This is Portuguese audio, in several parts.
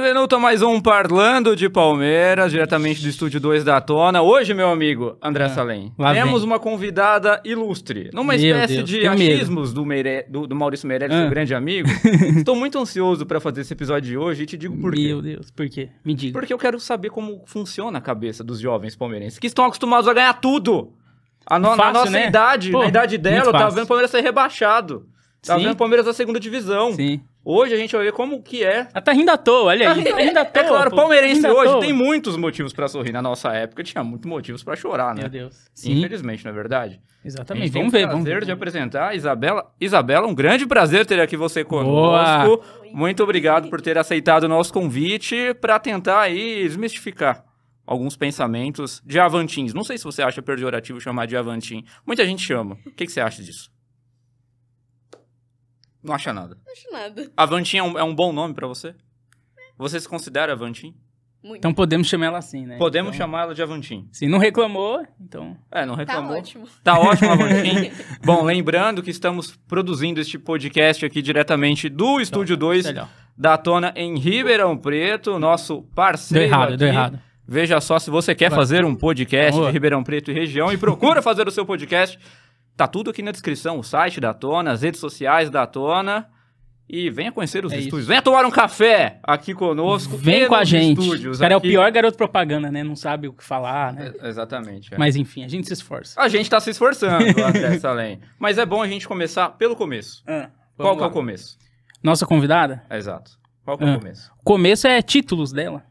Bem-vindo a mais um Parlando de Palmeiras, diretamente do Estúdio 2 da Tona. Hoje, meu amigo André é, Salem, temos vem. uma convidada ilustre. Numa meu espécie Deus, de achismos do, Meire... do, do, Maurício Meirelles, meu seu ah. grande amigo. Estou muito ansioso para fazer esse episódio de hoje e te digo por quê. Meu Deus, por quê? Me diga. Porque eu quero saber como funciona a cabeça dos jovens palmeirenses, que estão acostumados a ganhar tudo. A no... fácil, na nossa né? idade, Pô, na idade dela, eu tá tava vendo o Palmeiras ser rebaixado. Tava tá Sim. vendo o Palmeiras da segunda divisão. Sim. Hoje a gente vai ver como que é. Tá rindo à toa, olha aí. Tá rindo à toa. É claro, palmeirense hoje tem muitos motivos para sorrir. Na nossa época tinha muitos motivos para chorar, né? Meu Deus. Sim. Infelizmente, não é verdade? Exatamente. Vamos ver, vamos ver. prazer de apresentar a Isabela. Isabela, um grande prazer ter aqui você conosco. Boa. Muito obrigado por ter aceitado o nosso convite para tentar aí desmistificar alguns pensamentos de avantins. Não sei se você acha pejorativo chamar de avantim. Muita gente chama. O que, que você acha disso? Não acha nada. Não acho nada. Avantim é um, é um bom nome pra você? Você se considera Avantim? Muito. Então podemos chamar ela assim, né? Podemos então... chamar ela de Avantim. Se não reclamou, então. É, não tá reclamou. Tá ótimo. Tá ótimo, Avantim. Bom, lembrando que estamos produzindo este podcast aqui diretamente do então, Estúdio 2 melhor. É da Tona em Ribeirão Preto, nosso parceiro. Deu errado, aqui. deu errado. Veja só se você quer Vai. fazer um podcast Boa. de Ribeirão Preto e região e procura fazer o seu podcast Tá tudo aqui na descrição, o site da Tona, as redes sociais da Tona. E venha conhecer os é estúdios. Isso. Venha tomar um café aqui conosco. Vem com a gente. Estúdios, Cara, aqui. é o pior garoto propaganda, né? Não sabe o que falar, né? É, exatamente. É. Mas enfim, a gente se esforça. A gente tá se esforçando, essa Salem. Mas é bom a gente começar pelo começo. Ah, Qual que é o começo? Nossa convidada? É, exato. Qual que é o ah, começo? O começo é títulos dela.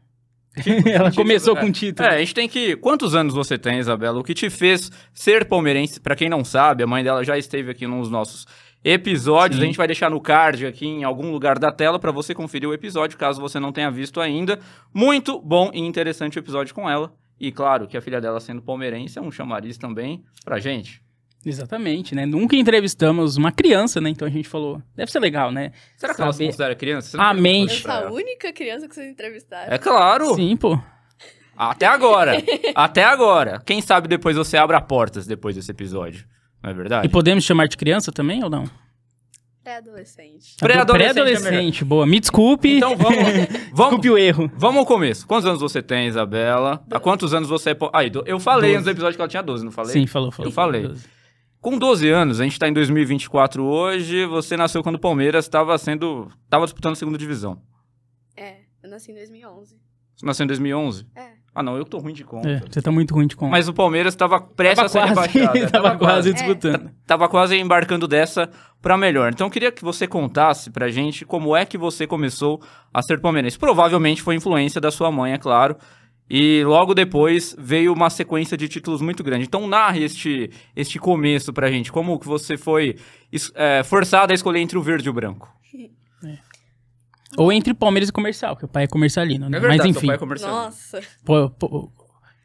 Ela começou é. com o título. É, a gente tem que. Quantos anos você tem, Isabela? O que te fez ser palmeirense? Para quem não sabe, a mãe dela já esteve aqui nos nossos episódios. Sim. A gente vai deixar no card aqui em algum lugar da tela para você conferir o episódio, caso você não tenha visto ainda. Muito bom e interessante o episódio com ela. E claro que a filha dela sendo palmeirense é um chamariz também pra gente. Exatamente, né? Nunca entrevistamos uma criança, né? Então a gente falou, deve ser legal, né? Será que Saber... ela se considera criança? A mente. a única criança que vocês entrevistaram. É claro! Sim, pô. Até agora. Até agora. Quem sabe depois você abra portas depois desse episódio. Não é verdade? E podemos chamar de criança também ou não? Pré-adolescente. Tá pré-adolescente, é Pré boa. Me desculpe. Então vamos. vamos desculpe o erro. Vamos ao começo. Quantos anos você tem, Isabela? Há quantos anos você é. Aí, ah, eu falei 12. antes do episódio que ela tinha 12, não falei? Sim, falou, falou. Eu falei. Com 12 anos, a gente está em 2024 hoje, você nasceu quando o Palmeiras estava sendo, estava disputando a segunda divisão. É, eu nasci em 2011. Você nasceu em 2011? É. Ah, não, eu tô ruim de conta. É, você tá muito ruim de conta. Mas o Palmeiras estava prestes tava a ser rebaixado. estava é, quase disputando. estava é. quase embarcando dessa para melhor. Então eu queria que você contasse a gente como é que você começou a ser palmeirense. Provavelmente foi influência da sua mãe, é claro. E logo depois veio uma sequência de títulos muito grande. Então narre este, este começo pra gente. Como que você foi é, forçado a escolher entre o verde e o branco? É. Ou entre Palmeiras e Comercial, que o pai é comercialino, né? É verdade, Mas enfim. Pai é Nossa. Pô, pô,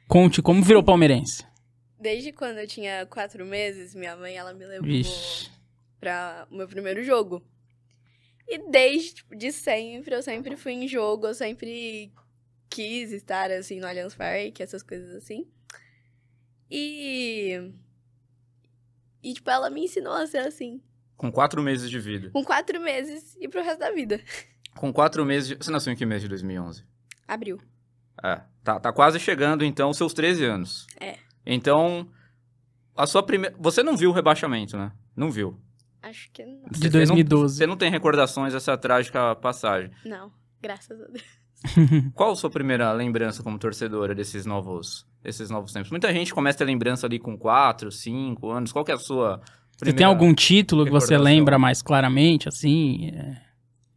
conte como virou palmeirense. Desde quando eu tinha quatro meses, minha mãe ela me levou Vixe. pra o meu primeiro jogo. E desde tipo, de sempre, eu sempre fui em jogo, eu sempre quis estar, assim, no Allianz Parque, essas coisas assim. E. E, tipo, ela me ensinou a ser assim. Com quatro meses de vida. Com quatro meses e pro resto da vida. Com quatro meses. De... Você nasceu em que mês de 2011? Abril. É. Tá, tá quase chegando, então, seus 13 anos. É. Então, a sua primeira. Você não viu o rebaixamento, né? Não viu. Acho que não. De você 2012. Não, você não tem recordações dessa trágica passagem. Não, graças a Deus. Qual a sua primeira lembrança como torcedora desses novos, desses novos tempos? Muita gente começa a ter lembrança ali com 4, 5 anos. Qual que é a sua primeira Você tem algum título que você lembra mais claramente, assim? É...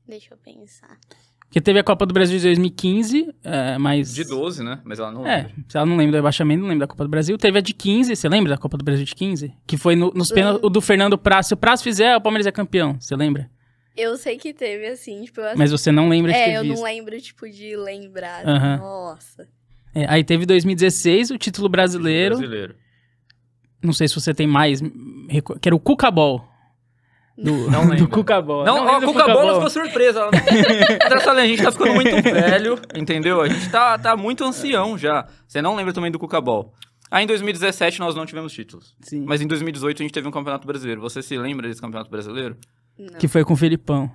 Deixa eu pensar. Porque teve a Copa do Brasil de 2015, é, mas... De 12, né? Mas ela não é, lembra. É, se ela não lembra do rebaixamento, não lembra da Copa do Brasil. Teve a de 15, você lembra da Copa do Brasil de 15? Que foi no, nos pênaltis, o do Fernando Praça. Se o Praça fizer, o Palmeiras é campeão, você lembra? Eu sei que teve, assim, tipo... Assim, Mas você não lembra de é, ter É, eu visto. não lembro, tipo, de lembrar. Assim, nossa. É, aí teve 2016, o título brasileiro. Brasileiro. Não sei se você tem mais... Que era o Cucabol. Do, não lembro. do Cucabol. Não, não o Cucabol ficou surpresa. Ela não... Né, a gente tá ficando muito velho, entendeu? A gente tá, tá muito ancião já. Você não lembra também do Cucabol. Aí ah, em 2017 nós não tivemos títulos. Sim. Mas em 2018 a gente teve um Campeonato Brasileiro. Você se lembra desse Campeonato Brasileiro? Não. Que foi com o Felipão.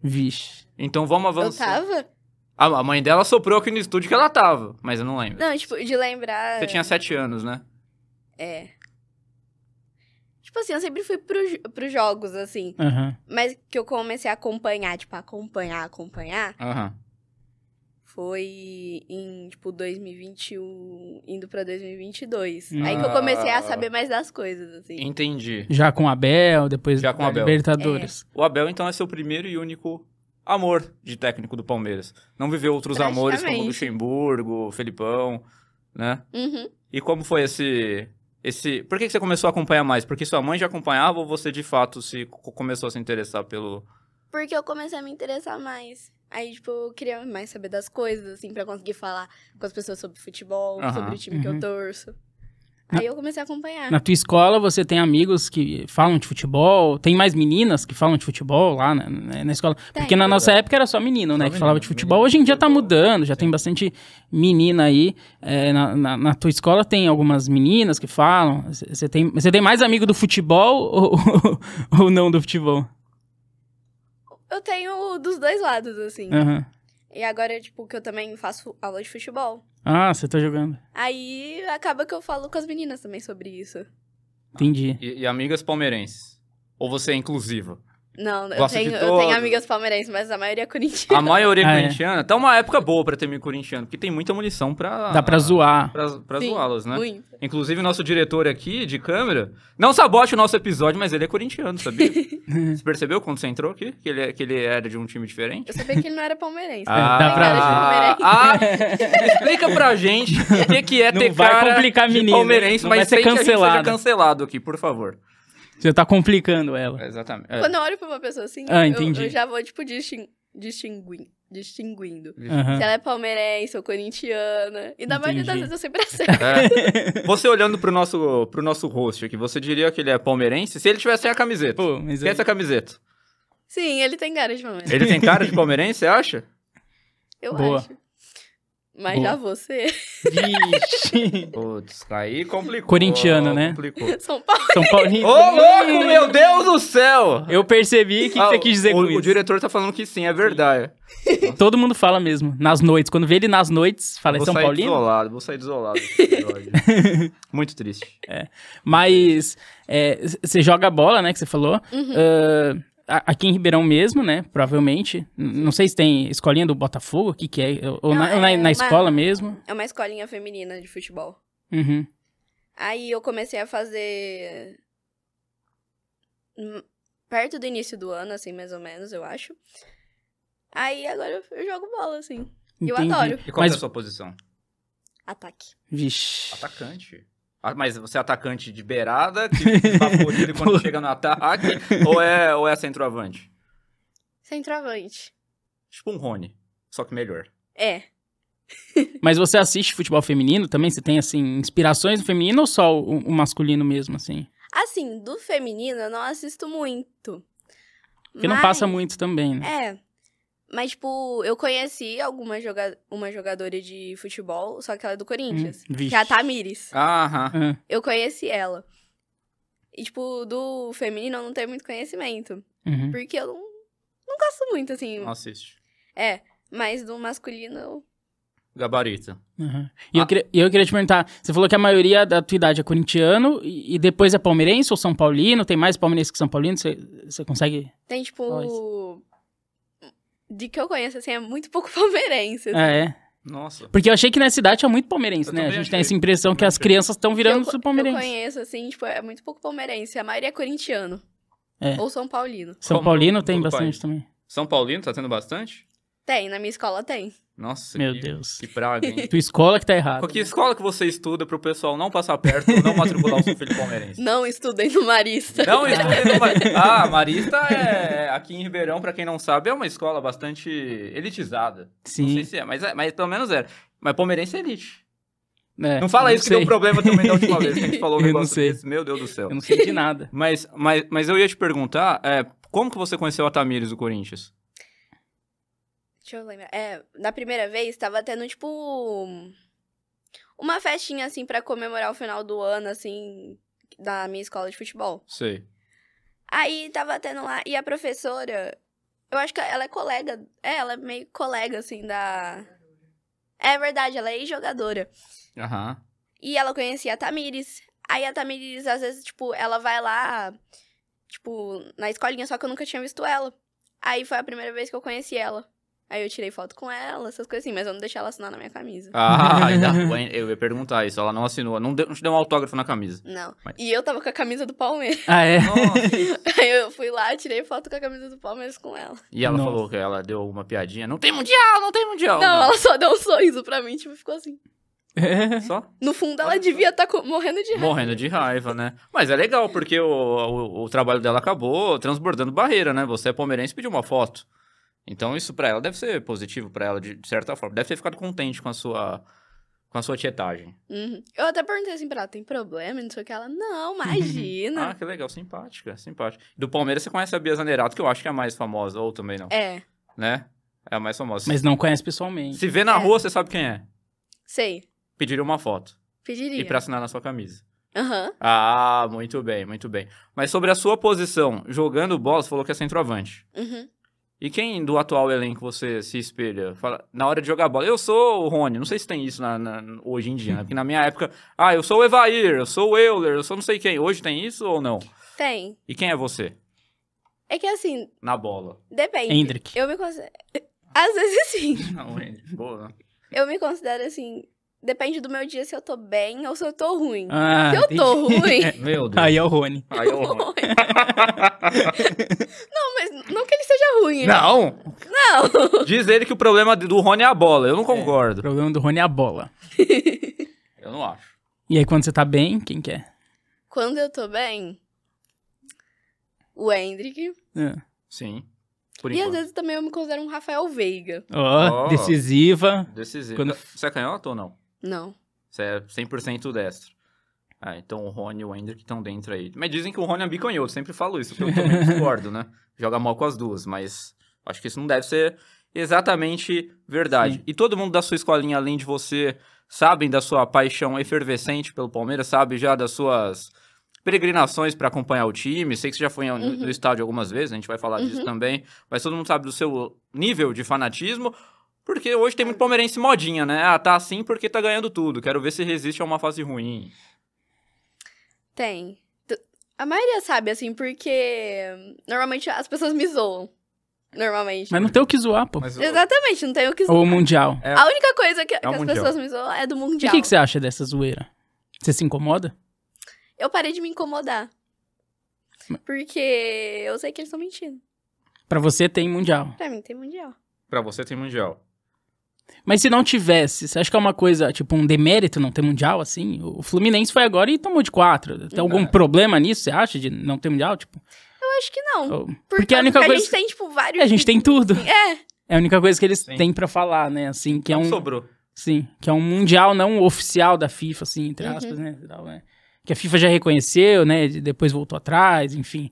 Vixe. Então vamos avançar. Eu tava? A, a mãe dela soprou aqui no estúdio que ela tava, mas eu não lembro. Não, tipo, de lembrar. Você tinha sete anos, né? É. Tipo assim, eu sempre fui pro, pros jogos, assim. Uhum. Mas que eu comecei a acompanhar, tipo, acompanhar, acompanhar. Aham. Uhum foi em, tipo, 2021, indo pra 2022. Ah. Aí que eu ah. comecei a saber mais das coisas, assim. Entendi. Já com o Abel, depois Já com Abel. Libertadores. É. O Abel, então, é seu primeiro e único amor de técnico do Palmeiras. Não viveu outros amores como Luxemburgo, Felipão, né? Uhum. E como foi esse esse por que, que você começou a acompanhar mais porque sua mãe já acompanhava ou você de fato se começou a se interessar pelo porque eu comecei a me interessar mais Aí, tipo, eu queria mais saber das coisas, assim, pra conseguir falar com as pessoas sobre futebol, uhum, sobre o time uhum. que eu uhum. torço. Na, Aí eu comecei a acompanhar. Na tua escola, você tem amigos que falam de futebol? Tem mais meninas que falam de futebol lá na, né, na, né, na escola? Tem, Porque na nossa época era só menino, né, só né? Menino, que falava de futebol. Menino, Hoje em dia tá mudando, já sim. tem bastante menina aí. É, na, tua escola tem algumas meninas que falam? Você tem, tem mais amigo do futebol ou, ou não do futebol? eu tenho dos dois lados, assim. Uhum. E agora, tipo, que eu também faço aula de futebol. Ah, você tá jogando. Aí acaba que eu falo com as meninas também sobre isso. Entendi. E, e amigas palmeirenses? Ou você é inclusiva? Não, eu tenho, eu tenho, amigas palmeirenses, mas a maioria é corintiana. A maioria é, ah, é. corintiana. Tá uma época boa pra ter me corintiano, porque tem muita munição pra... Dá pra zoar. Pra, pra zoá-los, né? Muito. Inclusive, nosso diretor aqui, de câmera, não sabote o nosso episódio, mas ele é corintiano, sabia? você percebeu quando você entrou aqui? Que ele, é, que ele era de um time diferente? Eu sabia que ele não era palmeirense. Ah, dá pra... Palmeirense. Ah, explica pra gente o que, é que é não ter vai cara complicar de menino, palmeirense, não mas vai ser cancelado. que a gente seja cancelado aqui, por favor. Você tá complicando ela. Exatamente. É. Quando eu olho pra uma pessoa assim, ah, eu, eu, já vou, tipo, disting, distinguindo. Distinguindo. Uhum. Se ela é palmeirense ou corintiana. E da maioria das vezes eu sempre acerto. É. Você olhando pro nosso, pro nosso host aqui, você diria que ele é palmeirense se ele tivesse é a camiseta. Pô, mas é aí... essa camiseta? Sim, ele tem cara de palmeirense. Ele tem cara de palmeirense, você acha? Eu Boa. acho. Mas Boa. já você. Vixe. Putz, aí complicou. Corintiano, né? Complicou. São Paulo. São Paulo Ô, louco, meu Deus do céu! Eu percebi que ah, você quis dizer o, com o isso. O diretor tá falando que sim, é verdade. Todo mundo fala mesmo, nas noites. Quando vê ele nas noites, fala, é São sair Desolado, vou sair desolado, Muito triste. É. Mas, é, você joga bola, né, que você falou. Uhum. Uh, aqui em Ribeirão mesmo, né? Provavelmente. Não sei se tem escolinha do Botafogo, o que, que é? Ou Não, na, é na, na uma, escola mesmo. É uma escolinha feminina de futebol. Uhum. Aí eu comecei a fazer. Hum, perto do início do ano, assim, mais ou menos, eu acho. Aí agora eu jogo bola, assim. Entendi. Eu adoro. E qual Mas... é a sua posição? Ataque. Vixe. Atacante. Ah, mas você é atacante de beirada, que ele quando chega no ataque, ou é, ou é centroavante? Centroavante. Tipo um Rony, só que melhor. É. Mas você assiste futebol feminino também? Você tem, assim, inspirações no feminino ou só o, o masculino mesmo, assim? Assim, do feminino eu não assisto muito. Porque mas... não passa muito também, né? É. Mas, tipo, eu conheci alguma joga uma jogadora de futebol, só que ela é do Corinthians. Hum, que é a Tamires. Aham. É. Eu conheci ela. E, tipo, do feminino eu não tenho muito conhecimento. Uhum. Porque eu não, não gosto muito, assim. Não assiste. É, mas do masculino eu... Gabarito. Uhum. E ah. eu, queria, eu queria te perguntar, você falou que a maioria da tua idade é corintiano e, e depois é palmeirense ou São Paulino? Tem mais palmeirense que São Paulino? Você, você consegue... Tem, tipo de que eu conheço, assim, é muito pouco palmeirense. Assim. Ah, é? Nossa. Porque eu achei que na cidade é muito palmeirense, eu né? A gente achei. tem essa impressão que as crianças estão virando eu, palmeirense. Eu conheço, assim, tipo, é muito pouco palmeirense. A maioria é corintiano. É. Ou São Paulino. São Paulino tem bastante país. também. São Paulino tá tendo bastante? Tem, na minha escola tem. Nossa, Meu que, Deus. que praga, hein? Tua escola que tá errada. Qual Que escola que você estuda pro pessoal não passar perto ou não matricular o seu filho palmeirense? Não estudei no Marista. Não estudei no Marista. Ah, Marista é, é, aqui em Ribeirão, para quem não sabe, é uma escola bastante elitizada. Sim. Não sei se é, mas, é, mas pelo menos era. É. Mas palmeirense é elite. É, não fala isso que deu problema também da última vez que a gente falou um negócio desse. Meu Deus do céu. Eu não sei de nada. Mas, mas, mas eu ia te perguntar, é, como que você conheceu a Tamires do Corinthians? Deixa eu lembrar. É, na primeira vez, tava tendo, tipo. Uma festinha, assim, para comemorar o final do ano, assim, da minha escola de futebol. Sei. Aí tava tendo lá, e a professora, eu acho que ela é colega, é, ela é meio colega, assim, da. É verdade, ela é ex-jogadora. Aham. Uhum. E ela conhecia a Tamires. Aí a Tamires, às vezes, tipo, ela vai lá, tipo, na escolinha, só que eu nunca tinha visto ela. Aí foi a primeira vez que eu conheci ela. Aí eu tirei foto com ela, essas coisas assim, mas eu não deixei ela assinar na minha camisa. Ah, ainda bem. Eu ia perguntar isso. Ela não assinou, não deu, não deu um autógrafo na camisa. Não. Mas... E eu tava com a camisa do Palmeiras. Ah, é? Nossa. Aí eu fui lá, tirei foto com a camisa do Palmeiras com ela. E ela Nossa. falou que ela deu uma piadinha. Não tem mundial, não tem mundial. Não, não. ela só deu um sorriso pra mim, tipo, ficou assim. É. Só? No fundo, ela devia estar tá morrendo de raiva. Morrendo de raiva, né? Mas é legal, porque o, o, o trabalho dela acabou transbordando barreira, né? Você é palmeirense pediu uma foto. Então isso para ela deve ser positivo para ela de, certa forma. Deve ter ficado contente com a sua com a sua tietagem. Uhum. Eu até perguntei assim pra ela, tem problema? Não sei o que. Ela, não, imagina. ah, que legal, simpática, simpática. Do Palmeiras você conhece a Bia Zanerato, que eu acho que é a mais famosa, ou também não. É. Né? É a mais famosa. Mas não conhece pessoalmente. Se vê na é. rua, você sabe quem é. Sei. Pediria uma foto. Pediria. E pra assinar na sua camisa. Uhum. Ah, muito bem, muito bem. Mas sobre a sua posição, jogando bola, você falou que é centroavante. Uhum. E quem do atual elenco você se espelha? Fala, na hora de jogar bola, eu sou o Rony. Não sei se tem isso na, na, hoje em dia, né? Porque na minha época, ah, eu sou o Evair, eu sou o Euler, eu sou não sei quem. Hoje tem isso ou não? Tem. E quem é você? É que assim. Na bola. Depende. Hendrick. Eu me considero. Às vezes sim. não, Hendrick. Boa. Eu me considero assim depende do meu dia se eu tô bem ou se eu tô ruim. Ah, se eu entendi. tô ruim. meu Deus. Aí é o Rony. Aí é o Rony. não, mas não que ele seja ruim, né? Não. Não. Diz ele que o problema do Rony é a bola. Eu não é, concordo. É, o problema do Rony é a bola. eu não acho. E aí, quando você tá bem, quem que é? Quando eu tô bem, o Hendrick. É. Sim. Por e enquanto. às vezes também eu me considero um Rafael Veiga. Ó, oh, decisiva. Decisiva. Quando... Você é canhota ou não? Não. Você é 100% destro. Ah, então o Rony e o que estão dentro aí. Mas dizem que o Rony é bicanhoso, eu sempre falo isso, porque eu também discordo, né? Joga mal com as duas, mas acho que isso não deve ser exatamente verdade. Sim. E todo mundo da sua escolinha, além de você, sabem da sua paixão efervescente pelo Palmeiras, sabe já das suas peregrinações para acompanhar o time. Sei que você já foi no, uhum. no estádio algumas vezes, a gente vai falar uhum. disso também. Mas todo mundo sabe do seu nível de fanatismo porque hoje tem muito palmeirense modinha, né? Ah, tá assim porque tá ganhando tudo. Quero ver se resiste a uma fase ruim. Tem. A maioria sabe, assim, porque normalmente as pessoas me zoam. Normalmente. Mas não tem o que zoar, pô. Mas, Exatamente, não tem o que zoar. Ou o Mundial. É... A única coisa que, é que as mundial. pessoas me zoam é do Mundial. E o que, que você acha dessa zoeira? Você se incomoda? Eu parei de me incomodar. Porque eu sei que eles estão mentindo. Pra você tem Mundial. Pra mim tem Mundial. Pra você tem Mundial. Mas se não tivesse, você acha que é uma coisa, tipo, um demérito não ter mundial, assim? O Fluminense foi agora e tomou de quatro. Tem algum é. problema nisso, você acha, de não ter mundial, tipo? Eu acho que não. Porque, porque a única coisa... A gente tem, tipo, vários... É, a gente tem tudo. É. É a única coisa que eles Sim. têm para falar, né, assim, que não é um... sobrou. Sim, que é um mundial não oficial da FIFA, assim, entre uhum. aspas, uhum. né? É. Que a FIFA já reconheceu, né? Depois voltou atrás, enfim.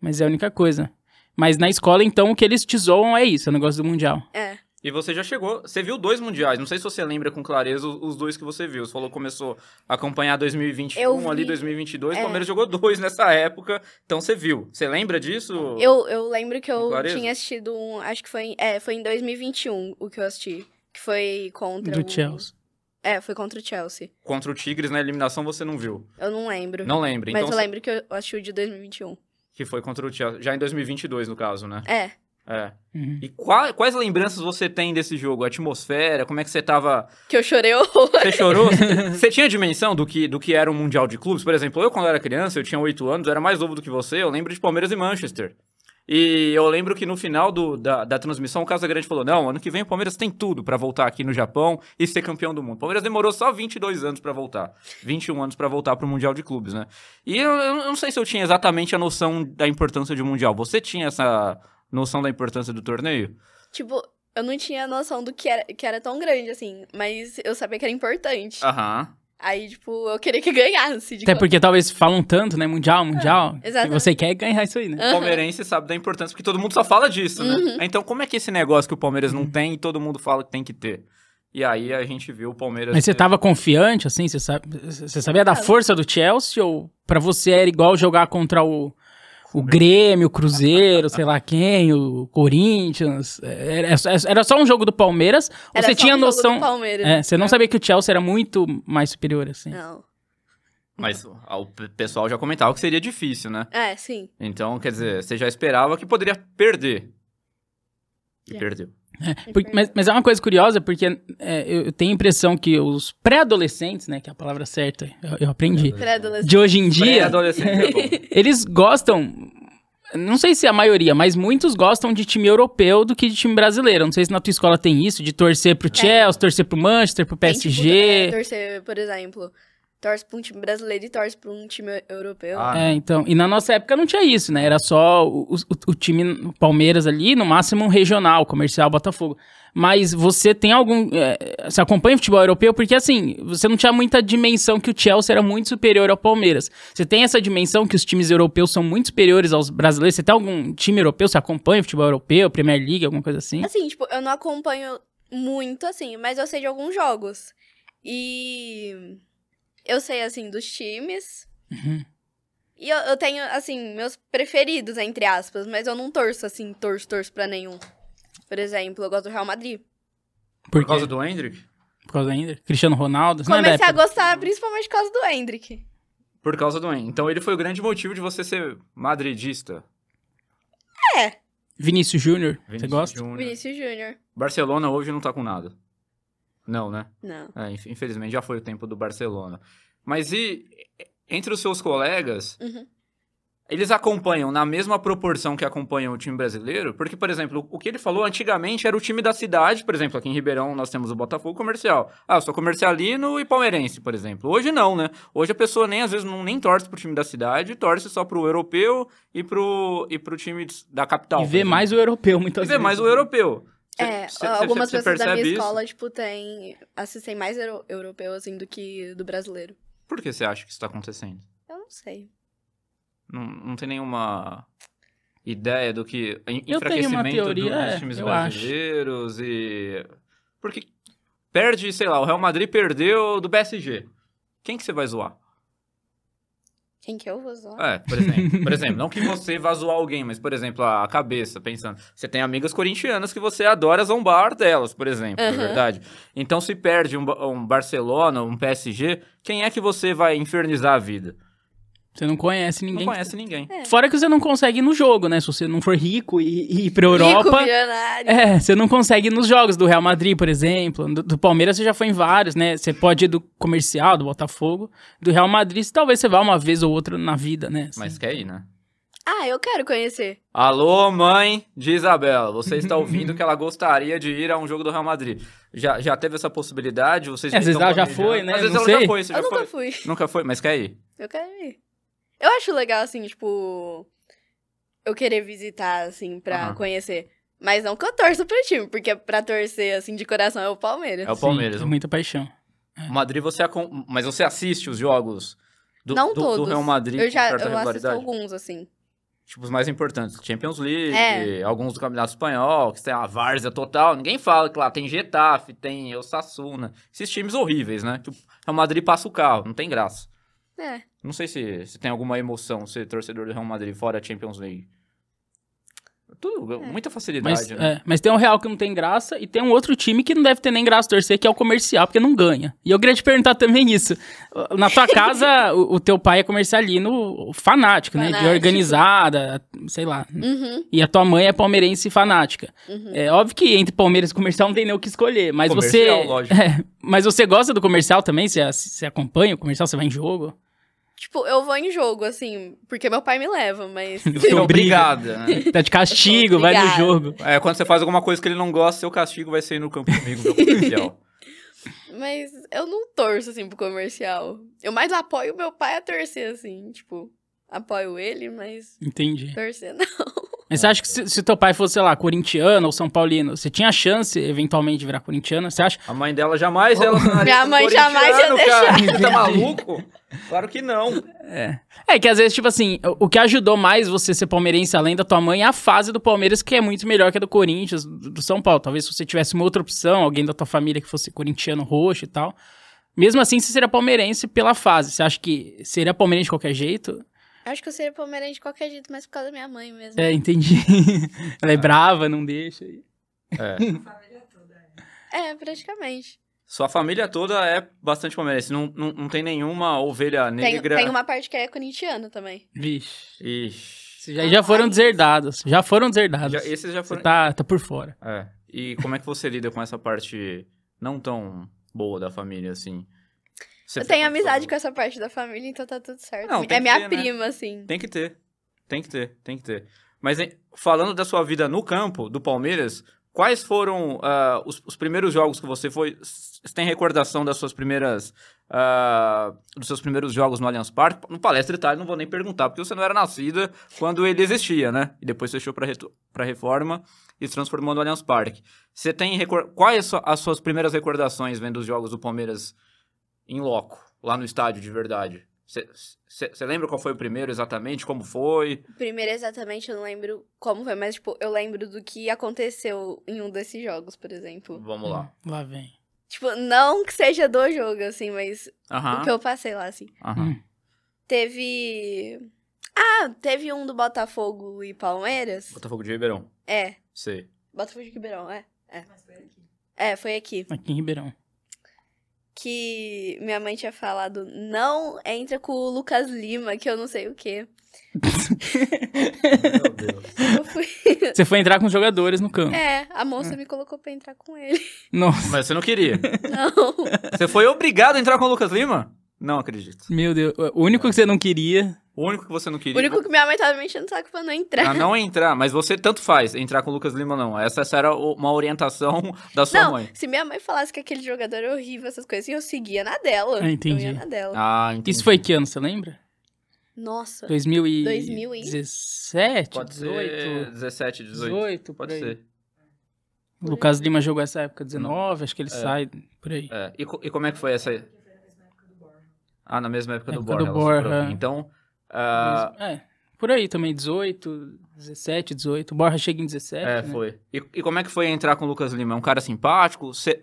Mas é a única coisa. Mas na escola, então, o que eles zoam é isso, é o negócio do mundial. É. E você já chegou, você viu dois mundiais, não sei se você lembra com clareza os, dois que você viu. Você falou começou a acompanhar 2021 vi, ali, 2022, é. o Palmeiras jogou dois nessa época, então você viu. Você lembra disso? Eu, eu lembro que eu tinha assistido um, acho que foi, é, foi em 2021 o que eu assisti, que foi contra Do o... Chelsea. É, foi contra o Chelsea. Contra o Tigres na eliminação você não viu? Eu não lembro. Não lembro. Então, Mas eu lembro que eu assisti o de 2021. Que foi contra o Chelsea, já em 2022 no caso, né? É. É. Uhum. E qual, quais lembranças você tem desse jogo? A atmosfera? Como é que você tava. Que eu chorei horror. Você chorou? você tinha dimensão do que, do que era um Mundial de Clubes? Por exemplo, eu, quando era criança, eu tinha 8 anos, eu era mais novo do que você, eu lembro de Palmeiras e Manchester. E eu lembro que no final do, da, da transmissão, o Casa Grande falou: não, ano que vem o Palmeiras tem tudo para voltar aqui no Japão e ser campeão do mundo. O Palmeiras demorou só 22 anos para voltar, 21 anos para voltar pro Mundial de Clubes, né? E eu, eu, não sei se eu tinha exatamente a noção da importância de um Mundial. Você tinha essa noção da importância do torneio? Tipo, eu não tinha noção do que era, que era tão grande, assim, mas eu sabia que era importante. Aham. Uhum. Aí, tipo, eu queria que ganhasse. Até conta. porque talvez falam tanto, né? Mundial, mundial. É, exatamente. E você quer ganhar isso aí, né? Uhum. Palmeirense sabe da importância, porque todo mundo só fala disso, né? Uhum. Então, como é que esse negócio que o Palmeiras não uhum. tem e todo mundo fala que tem que ter? E aí a gente viu o Palmeiras. Mas você teve... tava confiante, assim? Você, sabe, você sabia da força do Chelsea? Ou para você era igual jogar contra o, o Grêmio, o Cruzeiro, sei lá quem, o Corinthians. É, é, era, só um jogo do Palmeiras? Era ou você tinha um noção. É, você não é. sabia que o Chelsea era muito mais superior, assim? Não. Mas o pessoal já comentava que seria difícil, né? É, sim. Então, quer dizer, você já esperava que poderia perder. E perdeu. É, porque, mas, mas, é uma coisa curiosa, porque é, eu tenho a impressão que os pré-adolescentes, né, que é a palavra certa, eu, eu aprendi, de hoje em dia, tá eles gostam, não sei se é a maioria, mas muitos gostam de time europeu do que de time brasileiro. Não sei se na tua escola tem isso, de torcer pro é. Chelsea, torcer pro Manchester, pro PSG. Tem, tipo, é, torcer, por exemplo, torce pra um time brasileiro e torce pra um time europeu. Ah. É, então. E na nossa época não tinha isso, né? Era só o, o, o time Palmeiras ali, no máximo um regional, comercial, Botafogo. Mas você tem algum. É, você acompanha o futebol europeu? Porque assim, você não tinha muita dimensão que o Chelsea era muito superior ao Palmeiras. Você tem essa dimensão que os times europeus são muito superiores aos brasileiros? Você tem algum time europeu? Você acompanha o futebol europeu, Premier League, alguma coisa assim? Assim, tipo, eu não acompanho muito assim, mas eu sei de alguns jogos. E eu sei, assim, dos times. Uhum. E eu, eu, tenho, assim, meus preferidos, entre aspas, mas eu não torço, assim, torço, torço pra nenhum. Por exemplo, eu gosto do Real Madrid. Por, por causa do Hendrick? Por causa do Hendrick? Cristiano Ronaldo? É Comecei a gostar principalmente por causa do Hendrick. Por causa do Hendrick. Então ele foi o grande motivo de você ser madridista. É. Vinícius Júnior, você gosta? Junior. Vinícius Júnior. Barcelona hoje não tá com nada. Não, né? Não. É, infelizmente já foi o tempo do Barcelona. Mas e entre os seus colegas, uhum. eles acompanham na mesma proporção que acompanham o time brasileiro? Porque, por exemplo, o que ele falou antigamente era o time da cidade, por exemplo, aqui em Ribeirão nós temos o Botafogo Comercial. Ah, eu sou comercialino e palmeirense, por exemplo. Hoje não, né? Hoje a pessoa nem às vezes não, nem torce pro time da cidade, torce só pro europeu e pro, e pro time da capital. E vê mais o europeu, muitas e vezes. E vê mais o né? europeu. É, cê, algumas cê, cê pessoas da minha escola, tipo, assistem mais euro, europeu, assim, do que do brasileiro. Por que você acha que isso tá acontecendo? Eu não sei. Não, não tem nenhuma ideia do que... Enfraquecimento teoria, dos é, times é, brasileiros acho. e... Porque perde, sei lá, o Real Madrid perdeu do PSG. Quem que você vai zoar? Quem que eu vou zoar? É, por exemplo, por exemplo, não que você vá zoar alguém, mas, por exemplo, a cabeça, pensando. Você tem amigas corintianas que você adora zombar delas, por exemplo, uhum. é verdade? Então, se perde um, um Barcelona, um PSG, quem é que você vai infernizar a vida? Você não conhece ninguém. Não conhece ninguém. É. Fora que você não consegue ir no jogo, né? Se você não for rico e, e ir pra Europa. Rico, é, você não consegue ir nos jogos do Real Madrid, por exemplo. Do, do, Palmeiras você já foi em vários, né? Você pode ir do comercial, do Botafogo. Do Real Madrid, talvez você vá uma vez ou outra na vida, né? Assim. Mas quer ir, né? Ah, eu quero conhecer. Alô, mãe de Isabela. Você está ouvindo que ela gostaria de ir a um jogo do Real Madrid. Já, já teve essa possibilidade? Vocês é, às vezes ela já foi, né? Às vezes não ela sei. já foi. Você eu já nunca foi? fui. Nunca foi, mas quer ir? Eu quero ir. Eu acho legal, assim, tipo. Eu querer visitar, assim, pra conhecer. Mas não que eu torço pro time, porque pra torcer, assim, de coração é o Palmeiras. É o Palmeiras. Sim, muita paixão. É. Madrid, você. Acom... Mas você assiste os jogos do, não do, todos. do Real Madrid? Eu já eu assisto alguns, assim. Tipo, os mais importantes. Champions League, é. alguns do Campeonato Espanhol, que tem a Várzea total. Ninguém fala que lá tem Getafe, tem Osasuna. Esses times horríveis, né? Que o Real Madrid passa o carro, não tem graça. É. Não sei se, se tem alguma emoção ser torcedor do Real Madrid fora a Champions League. Tudo, é. muita facilidade, mas, né? é, mas tem um Real que não tem graça e tem um outro time que não deve ter nem graça torcer, que é o comercial, porque não ganha. E eu queria te perguntar também isso. Na tua casa, o, o, teu pai é comercialino fanático, fanático, né? De organizada, sei lá. Uhum. E a tua mãe é palmeirense fanática. Uhum. É óbvio que entre Palmeiras e comercial não tem nem o que escolher, mas comercial, você. Lógico. É, mas você gosta do comercial também? Você, você acompanha o comercial? Você vai em jogo? Tipo, eu vou em jogo, assim, porque meu pai me leva, mas. Eu sou obrigada. Né? Tá de castigo, vai no jogo. É, quando você faz alguma coisa que ele não gosta, seu castigo vai ser ir no campo comigo, meu é comercial. mas eu não torço, assim, pro comercial. Eu mais apoio meu pai a torcer, assim, tipo, apoio ele, mas. Entendi. Torcer não. Mas você é. acha que se, se teu pai fosse, sei lá, corintiano ou são paulino, você tinha chance, eventualmente, de virar corintiano? Você acha? A mãe dela jamais... Ela Minha mãe jamais ia deixar. Cara, tá maluco? Claro que não. É. é que às vezes, tipo assim, o que ajudou mais você ser palmeirense além da tua mãe é a fase do Palmeiras, que é muito melhor que a do Corinthians, do São Paulo. Talvez se você tivesse uma outra opção, alguém da tua família que fosse corintiano roxo e tal. Mesmo assim, você seria palmeirense pela fase. Você acha que seria palmeirense de qualquer jeito? Acho que eu seria palmeirense de qualquer jeito, mas por causa da minha mãe mesmo. É, entendi. Ela é, brava, não deixa. É. é. é, praticamente. Sua família toda é bastante palmeirense. Não, não, não tem nenhuma ovelha negra. Tem, tem uma parte que é corintiana também. Vixe. Ixi. Já, já foram deserdados. Já foram deserdados. Já, esses já foram. tá, tá por fora. É. E como é que você lida com essa parte não tão boa da família, assim? Você eu tenho amizade com essa parte da família, então tá tudo certo. Não, é minha ter, né? prima, né? assim. Tem que ter. Tem que ter, tem que ter. Mas falando da sua vida no campo, do Palmeiras, quais foram uh, os, os, primeiros jogos que você foi? Você tem recordação das suas primeiras. Uh, dos seus primeiros jogos no Allianz Parque? No Palestra Itália, não vou nem perguntar, porque você não era nascida quando ele existia, né? E depois fechou para pra reforma e se transformou no Allianz Parque. Você tem. Quais as suas primeiras recordações vendo os jogos do Palmeiras? em loco, lá no estádio de verdade? Você lembra qual foi o primeiro exatamente? Como foi? primeiro exatamente eu não lembro como foi, mas tipo, eu lembro do que aconteceu em um desses jogos, por exemplo. Vamos lá. Hum, lá vem. Tipo, não que seja do jogo, assim, mas uh -huh. o que eu passei lá, assim. Uh -huh. Teve. Ah, teve um do Botafogo e Palmeiras. Botafogo de Ribeirão. É. Sei. Botafogo de Ribeirão, é. É. Mas foi aqui. É, foi aqui. Aqui em Ribeirão que minha mãe tinha falado, não entra com o Lucas Lima, que eu não sei o quê. fui... Você foi entrar com os jogadores no campo. É, a moça é. me colocou pra entrar com ele. Nossa. Mas você não queria. Não. Você foi obrigado a entrar com o Lucas Lima? Não acredito. Meu Deus, o único que você não queria o único que você não queria. O único que minha mãe tava me enchendo o saco pra não entrar. Pra ah, não entrar, mas você tanto faz entrar com o Lucas Lima, não. Essa, essa era uma orientação da sua não, mãe. Se minha mãe falasse que aquele jogador era horrível, essas coisas, assim, eu seguia na dela. Ah, entendi. Eu ia na dela. Ah, entendi. Isso foi que ano, você lembra? Nossa. 2017? Pode ser. 17, 18. 18 pode ser. O Lucas Lima jogou essa época 19, acho que ele é. sai por aí. É. E, e, como é que foi essa? Ah, na mesma época, época do Borja. Então, ah, é, por aí também, 18, 17, 18. Borra chega em 17. É, né? foi. E, e, como é que foi entrar com o Lucas Lima? É um cara simpático? Você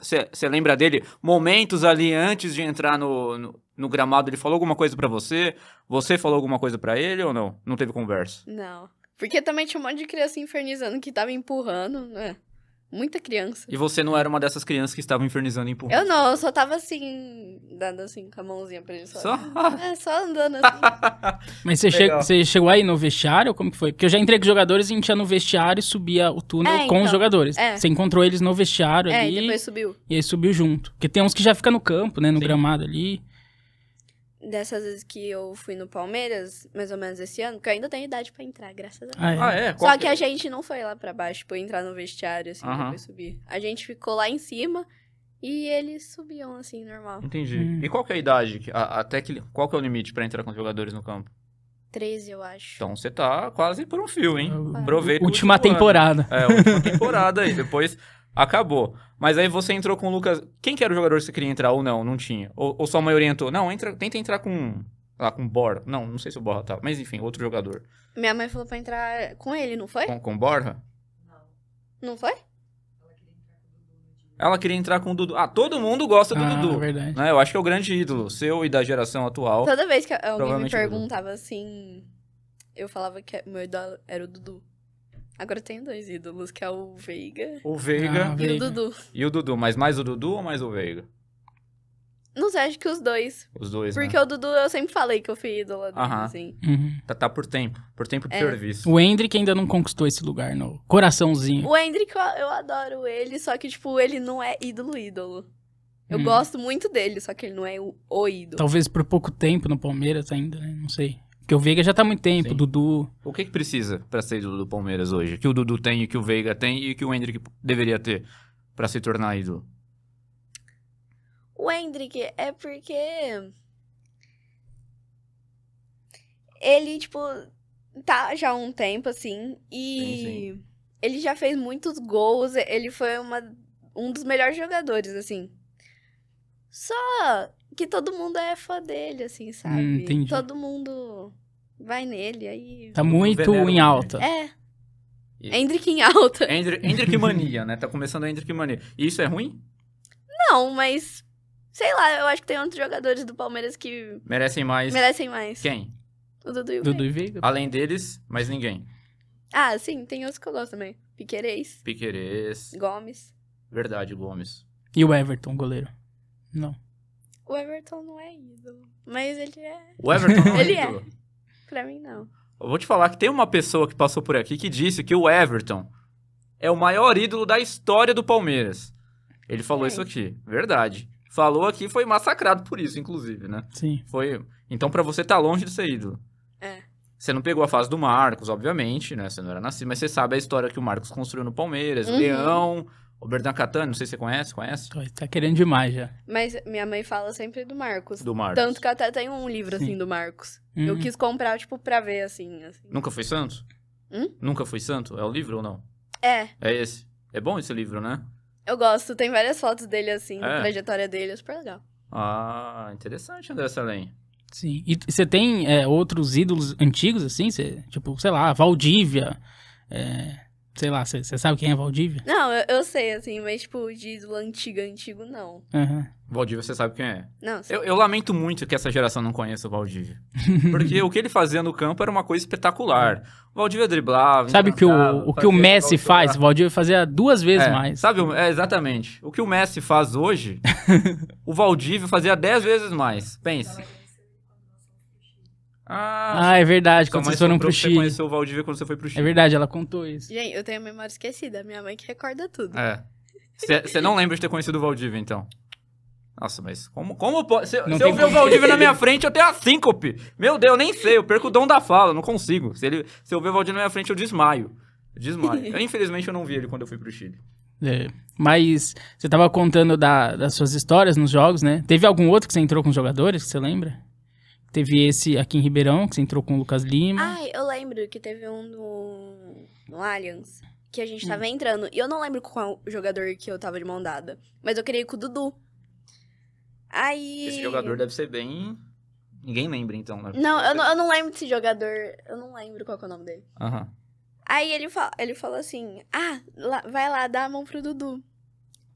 lembra dele? Momentos ali antes de entrar no, no, no gramado, ele falou alguma coisa para você? Você falou alguma coisa para ele ou não? Não teve conversa? Não. Porque também tinha um monte de criança infernizando que tava empurrando, né? Muita criança. E você não era uma dessas crianças que estavam infernizando em Eu não, eu só tava assim, dando assim com a mãozinha pra ele só. Só? É, só andando assim. Mas você, che você chegou aí no vestiário? Como que foi? Porque eu já entrei com os jogadores e a gente ia no vestiário e subia o túnel é, com então. os jogadores. É. Você encontrou eles no vestiário é, ali. E depois subiu. E aí subiu junto. Porque tem uns que já fica no campo, né? No Sim. gramado ali dessas vezes que eu fui no Palmeiras, mais ou menos esse ano, que eu ainda tenho idade pra entrar, graças a Deus. Ah, é? Ah, é? Só que a é? gente não foi lá pra baixo, para tipo, entrar no vestiário, assim, Aham. depois subir. A gente ficou lá em cima e eles subiam, assim, normal. Entendi. Hum. E qual que é a idade? a- até que, qual que é o limite pra entrar com os jogadores no campo? 13, eu acho. Então você tá quase por um fio, hein? Aproveita. Última ano. temporada. É, última temporada aí. Depois acabou. Mas aí você entrou com o Lucas. Quem que era o jogador que você queria entrar ou não? Não tinha. Ou, ou sua mãe orientou. Não, entra, tenta entrar com. Lá com o Não, não sei se o Borra tava. Mas enfim, outro jogador. Minha mãe falou pra entrar com ele, não foi? Com, com o Não. Não foi? Ela queria entrar com o Dudu. Ah, todo mundo gosta do ah, Dudu. É verdade. Né? Eu acho que é o grande ídolo, seu e da geração atual. Toda vez que alguém me é perguntava assim, eu falava que meu ídolo era o Dudu. Agora tem dois ídolos, que é o Veiga. O Veiga ah, e Veiga. o Dudu. E o Dudu, mas mais o Dudu ou mais o Veiga? Não sei, acho que os dois. Os dois, né? Porque né? o Dudu, eu sempre falei que eu fui ídolo dele, Aham. assim. Uhum. Tá, tá por tempo, por tempo de É. serviço. O Hendrick ainda não conquistou esse lugar no coraçãozinho. O Hendrick, eu, eu adoro ele, só que, tipo, ele não é ídolo ídolo. Eu Hum. gosto muito dele, só que ele não é o, o ídolo. Talvez por pouco tempo no Palmeiras ainda, né? Não sei. Porque o Veiga já tá há muito tempo, Sim. Dudu. O que, que precisa para ser ídolo do Palmeiras hoje? Que o Dudu tem, e que o Veiga tem e que o Hendrick deveria ter para se tornar ídolo? O Hendrick é porque. Ele, tipo, tá já há um tempo, assim, e sim, sim. ele já fez muitos gols, ele foi uma, um dos melhores jogadores, assim. Só que todo mundo é fã dele, assim, hum, sabe? Hum, todo mundo vai nele, aí... Tá muito é. em alta. É. Hendrick em alta. Hendrick, mania, né? Tá começando a Hendrick mania. E isso é ruim? Não, mas... Sei lá, eu acho que tem outros jogadores do Palmeiras que... Merecem mais. Merecem mais. Quem? O Dudu e o Dudu Veiga. Além deles, mais ninguém. Ah, sim, tem outros que eu gosto também. Piquerez. Piquerez. Gomes. Verdade, Gomes. E o Everton, goleiro? Não. O Everton não é ídolo, mas ele é. O Everton não é ele é. ídolo. Ele é. Pra mim, não. Eu vou te falar que tem uma pessoa que passou por aqui que disse que o Everton é o maior ídolo da história do Palmeiras. Ele falou é. isso aqui, verdade. Falou aqui foi massacrado por isso, inclusive, né? Sim. Foi. Então, para você tá longe de ser ídolo. É. Você não pegou a fase do Marcos, obviamente, né? Você não era nascido, mas você sabe a história que o Marcos construiu no Palmeiras, uhum. Leão, o Bertrand Catani, não sei se você conhece, conhece? Tá querendo demais já. Mas minha mãe fala sempre do Marcos. Do Marcos. Tanto que até tem um livro, assim, Sim. do Marcos. Hum. Eu quis comprar, tipo, pra ver, assim. assim. Nunca foi santo? Hum? Nunca foi santo? É o livro ou não? É. É esse. É bom esse livro, né? Eu gosto. Tem várias fotos dele, assim, é. da trajetória dele. É super legal. Ah, interessante, André Salem. Sim. E você tem é, outros ídolos antigos, assim? Cê, tipo, sei lá, Valdívia... É... Sei lá, você sabe quem é Valdívia? Não, eu, eu, sei, assim, mas, tipo, de antigo, antigo, não. Uhum. Valdívia, você sabe quem é. Não, eu, eu, lamento muito que essa geração não conheça o Valdívia. Porque o que ele fazia no campo era uma coisa espetacular. O Valdívia driblava. Sabe que o, o que o Messi faz? O Valdívia fazia duas vezes é, mais. Sabe, é, exatamente. O que o Messi faz hoje, o Valdívia fazia dez vezes mais. Pensa. Ah, ah, é verdade, quando vocês foram pro Chile. Você conheceu o Valdívia quando você foi pro é Chile. É verdade, ela contou isso. Gente, eu tenho a memória esquecida, minha mãe que recorda tudo. É. Você não lembra de ter conhecido o Valdívia, então? Nossa, mas como, como pode... Se, se eu ver o Valdívia na minha frente, eu tenho a síncope. Meu Deus, eu nem sei, eu perco o dom da fala, não consigo. Se, ele, se eu ver o Valdívia na minha frente, eu desmaio. Eu desmaio. Eu, infelizmente, eu não vi ele quando eu fui pro Chile. É, mas você tava contando da, das suas histórias nos jogos, né? Teve algum outro que você entrou com os jogadores, que você lembra? Teve esse aqui em Ribeirão, que você entrou com o Lucas Lima. Ah, eu lembro que teve um no, no Allianz, que a gente hum. tava entrando. E eu não lembro qual jogador que eu tava de mão dada, mas eu queria ir com o Dudu. Aí... Esse jogador deve ser bem... Ninguém lembra, então, né? Não, eu não, eu não lembro desse jogador. Eu não lembro qual é o nome dele. Aham. Uhum. Aí ele, fala, ele falou assim: Ah, lá, vai lá, dá a mão pro Dudu.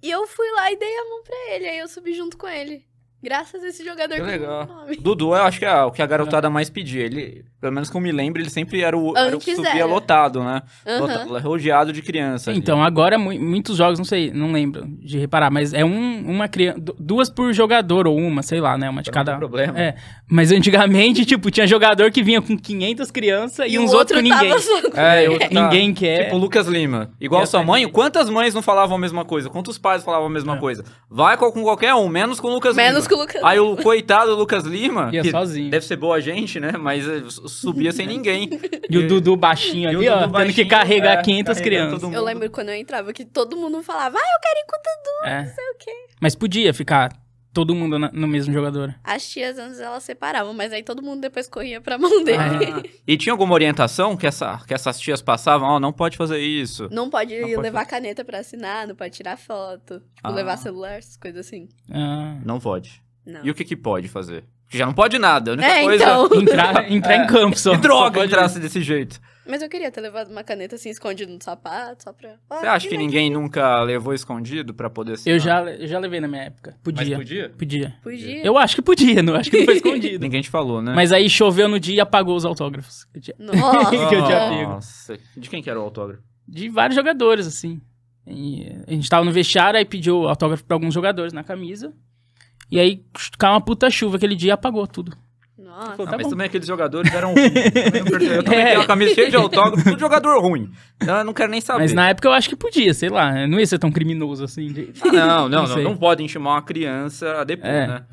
E eu fui lá e dei a mão pra ele. Aí eu subi junto com ele. Graças a esse jogador que, que legal. Nome. Dudu, eu acho que é o que a garotada mais pedia. Ele, pelo menos que eu me lembro, ele sempre era o, era o que subia era. lotado, né? Uhum. Lotado, rodeado de criança. Assim. Então, ali. agora muitos jogos, não sei, não lembro de reparar, mas é um, uma criança. Duas por jogador, ou uma, sei lá, né? Uma de cada. Não problema. É. Mas antigamente, tipo, tinha jogador que vinha com 500 crianças e, e uns outros outro ninguém. É, é tá. Ninguém quer. Tipo, Lucas Lima. Igual sua mãe, quantas mães não falavam a mesma coisa? Quantos pais falavam a mesma é. coisa? Vai com, com qualquer um, menos com o Lucas menos Lima o Lucas Aí o coitado Lucas Lima. Ia sozinho. Deve ser boa gente, né? Mas eh, subia sem ninguém. E, o Dudu baixinho ali, ó. baixinho, tendo que carregar é, 500 crianças. Eu lembro quando eu entrava que todo mundo falava, ah, eu quero ir com o Dudu, é. não sei o quê. Mas podia ficar todo mundo na, no mesmo jogador? As tias antes elas separavam, mas aí todo mundo depois corria pra mão dele. Ah. e tinha alguma orientação que, essa, que essas tias passavam? Ó, oh, não pode fazer isso. Não pode não levar pode... caneta pra assinar, não pode tirar foto, tipo, ah. levar celular, essas coisas assim. Ah. Não pode. Não. E o que, que pode fazer? Já não pode nada, a única é, coisa... Então... Entrar, entrar é. em campo só. E é droga entrar assim desse jeito. Mas eu queria ter levado uma caneta assim escondida no sapato, só pra. Você ah, acha que ninguém nunca levou escondido pra poder ser? Eu já, eu já levei na minha época. Podia. Mas podia? Podia. Podia. Eu acho que podia, não acho que não foi escondido. ninguém te falou, né? Mas aí choveu no dia e apagou os autógrafos. Que tinha... Nossa. que eu tinha Nossa. De quem que era o autógrafo? De vários jogadores, assim. E a gente tava no vestiário, aí pediu autógrafo pra alguns jogadores na camisa. E aí caiu uma puta chuva aquele dia e apagou tudo. Nossa. Falou, tá ah, mas bom. também aqueles jogadores eram ruins. Eu também é. tenho uma camisa cheia de autógrafo, tudo jogador ruim. Então eu não quero nem saber. Mas na época eu acho que podia, sei lá. Não ia ser tão criminoso assim. De... Ah, não, não, não, não, não, pode uma criança a depor, é. né?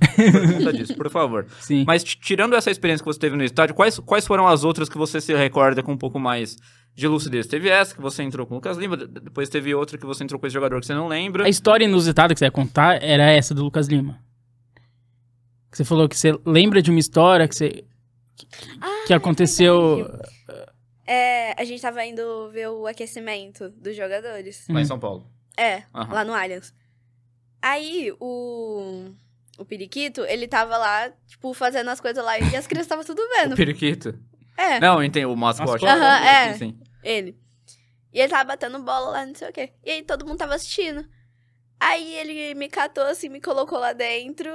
Por conta disso, por favor. Sim. Mas tirando essa experiência que você teve no estádio, quais, quais foram as outras que você se recorda com um pouco mais de lucidez. Teve essa que você entrou com o Lucas Lima, depois teve outra que você entrou com esse jogador que você não lembra. A história inusitada que você ia contar era essa do Lucas Lima. Você falou que você lembra de uma história que você. Ah, que, ah, aconteceu. É, é, a gente tava indo ver o aquecimento dos jogadores. Lá em uhum. São Paulo. É, uhum. lá no Allianz. Aí o. O periquito, ele tava lá, tipo, fazendo as coisas lá e as crianças estavam tudo vendo. o periquito? É. Não, entendi, o mascote. Aham, uhum, é. Assim. Ele. E ele tava batendo bola lá, não sei o quê. E aí todo mundo tava assistindo. Aí ele me catou assim, me colocou lá dentro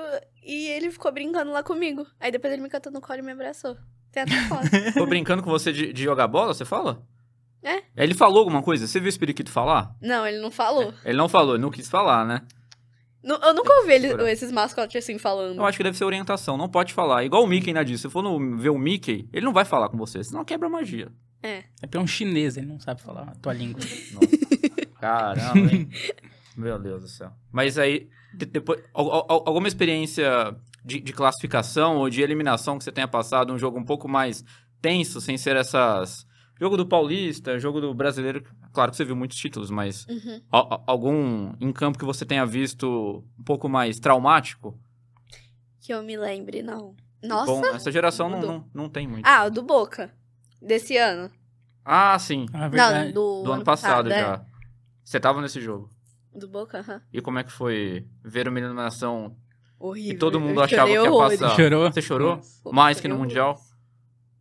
e ele ficou brincando lá comigo. Aí depois ele me catou no colo e me abraçou. Tem até foto. Ficou brincando com você de, de jogar bola, você fala? É. Ele falou alguma coisa? Você viu o espiriquito falar? Não, ele não falou. É, ele não falou, ele não quis falar, né? eu nunca ouvi ele, esses mascotes assim falando. Eu acho que deve ser orientação, não pode falar. Igual o Mickey na né, disse, se for no, ver o Mickey, ele não vai falar com você, senão quebra a magia. É. É porque é um chinês, ele não sabe falar a tua língua. Nossa. Caramba, hein? Meu Deus do céu. Mas aí, depois, alguma experiência de, de, classificação ou de eliminação que você tenha passado, um jogo um pouco mais tenso, sem ser essas. Jogo do Paulista, jogo do brasileiro. Claro que você viu muitos títulos, mas uhum. algum em campo que você tenha visto um pouco mais traumático? Que eu me lembre, não. Nossa. Bom, essa geração não, não, não tem muito. Ah, o do Boca. Desse ano. Ah, sim. Ah, não, do, do ano, ano passado, passado é. já. Você tava nesse jogo. Do Boca, aham. E como é que foi ver uma eliminação Horrível. e todo mundo eu achava que ia horrores. passar? Chorou? Você chorou? mais que no Mundial?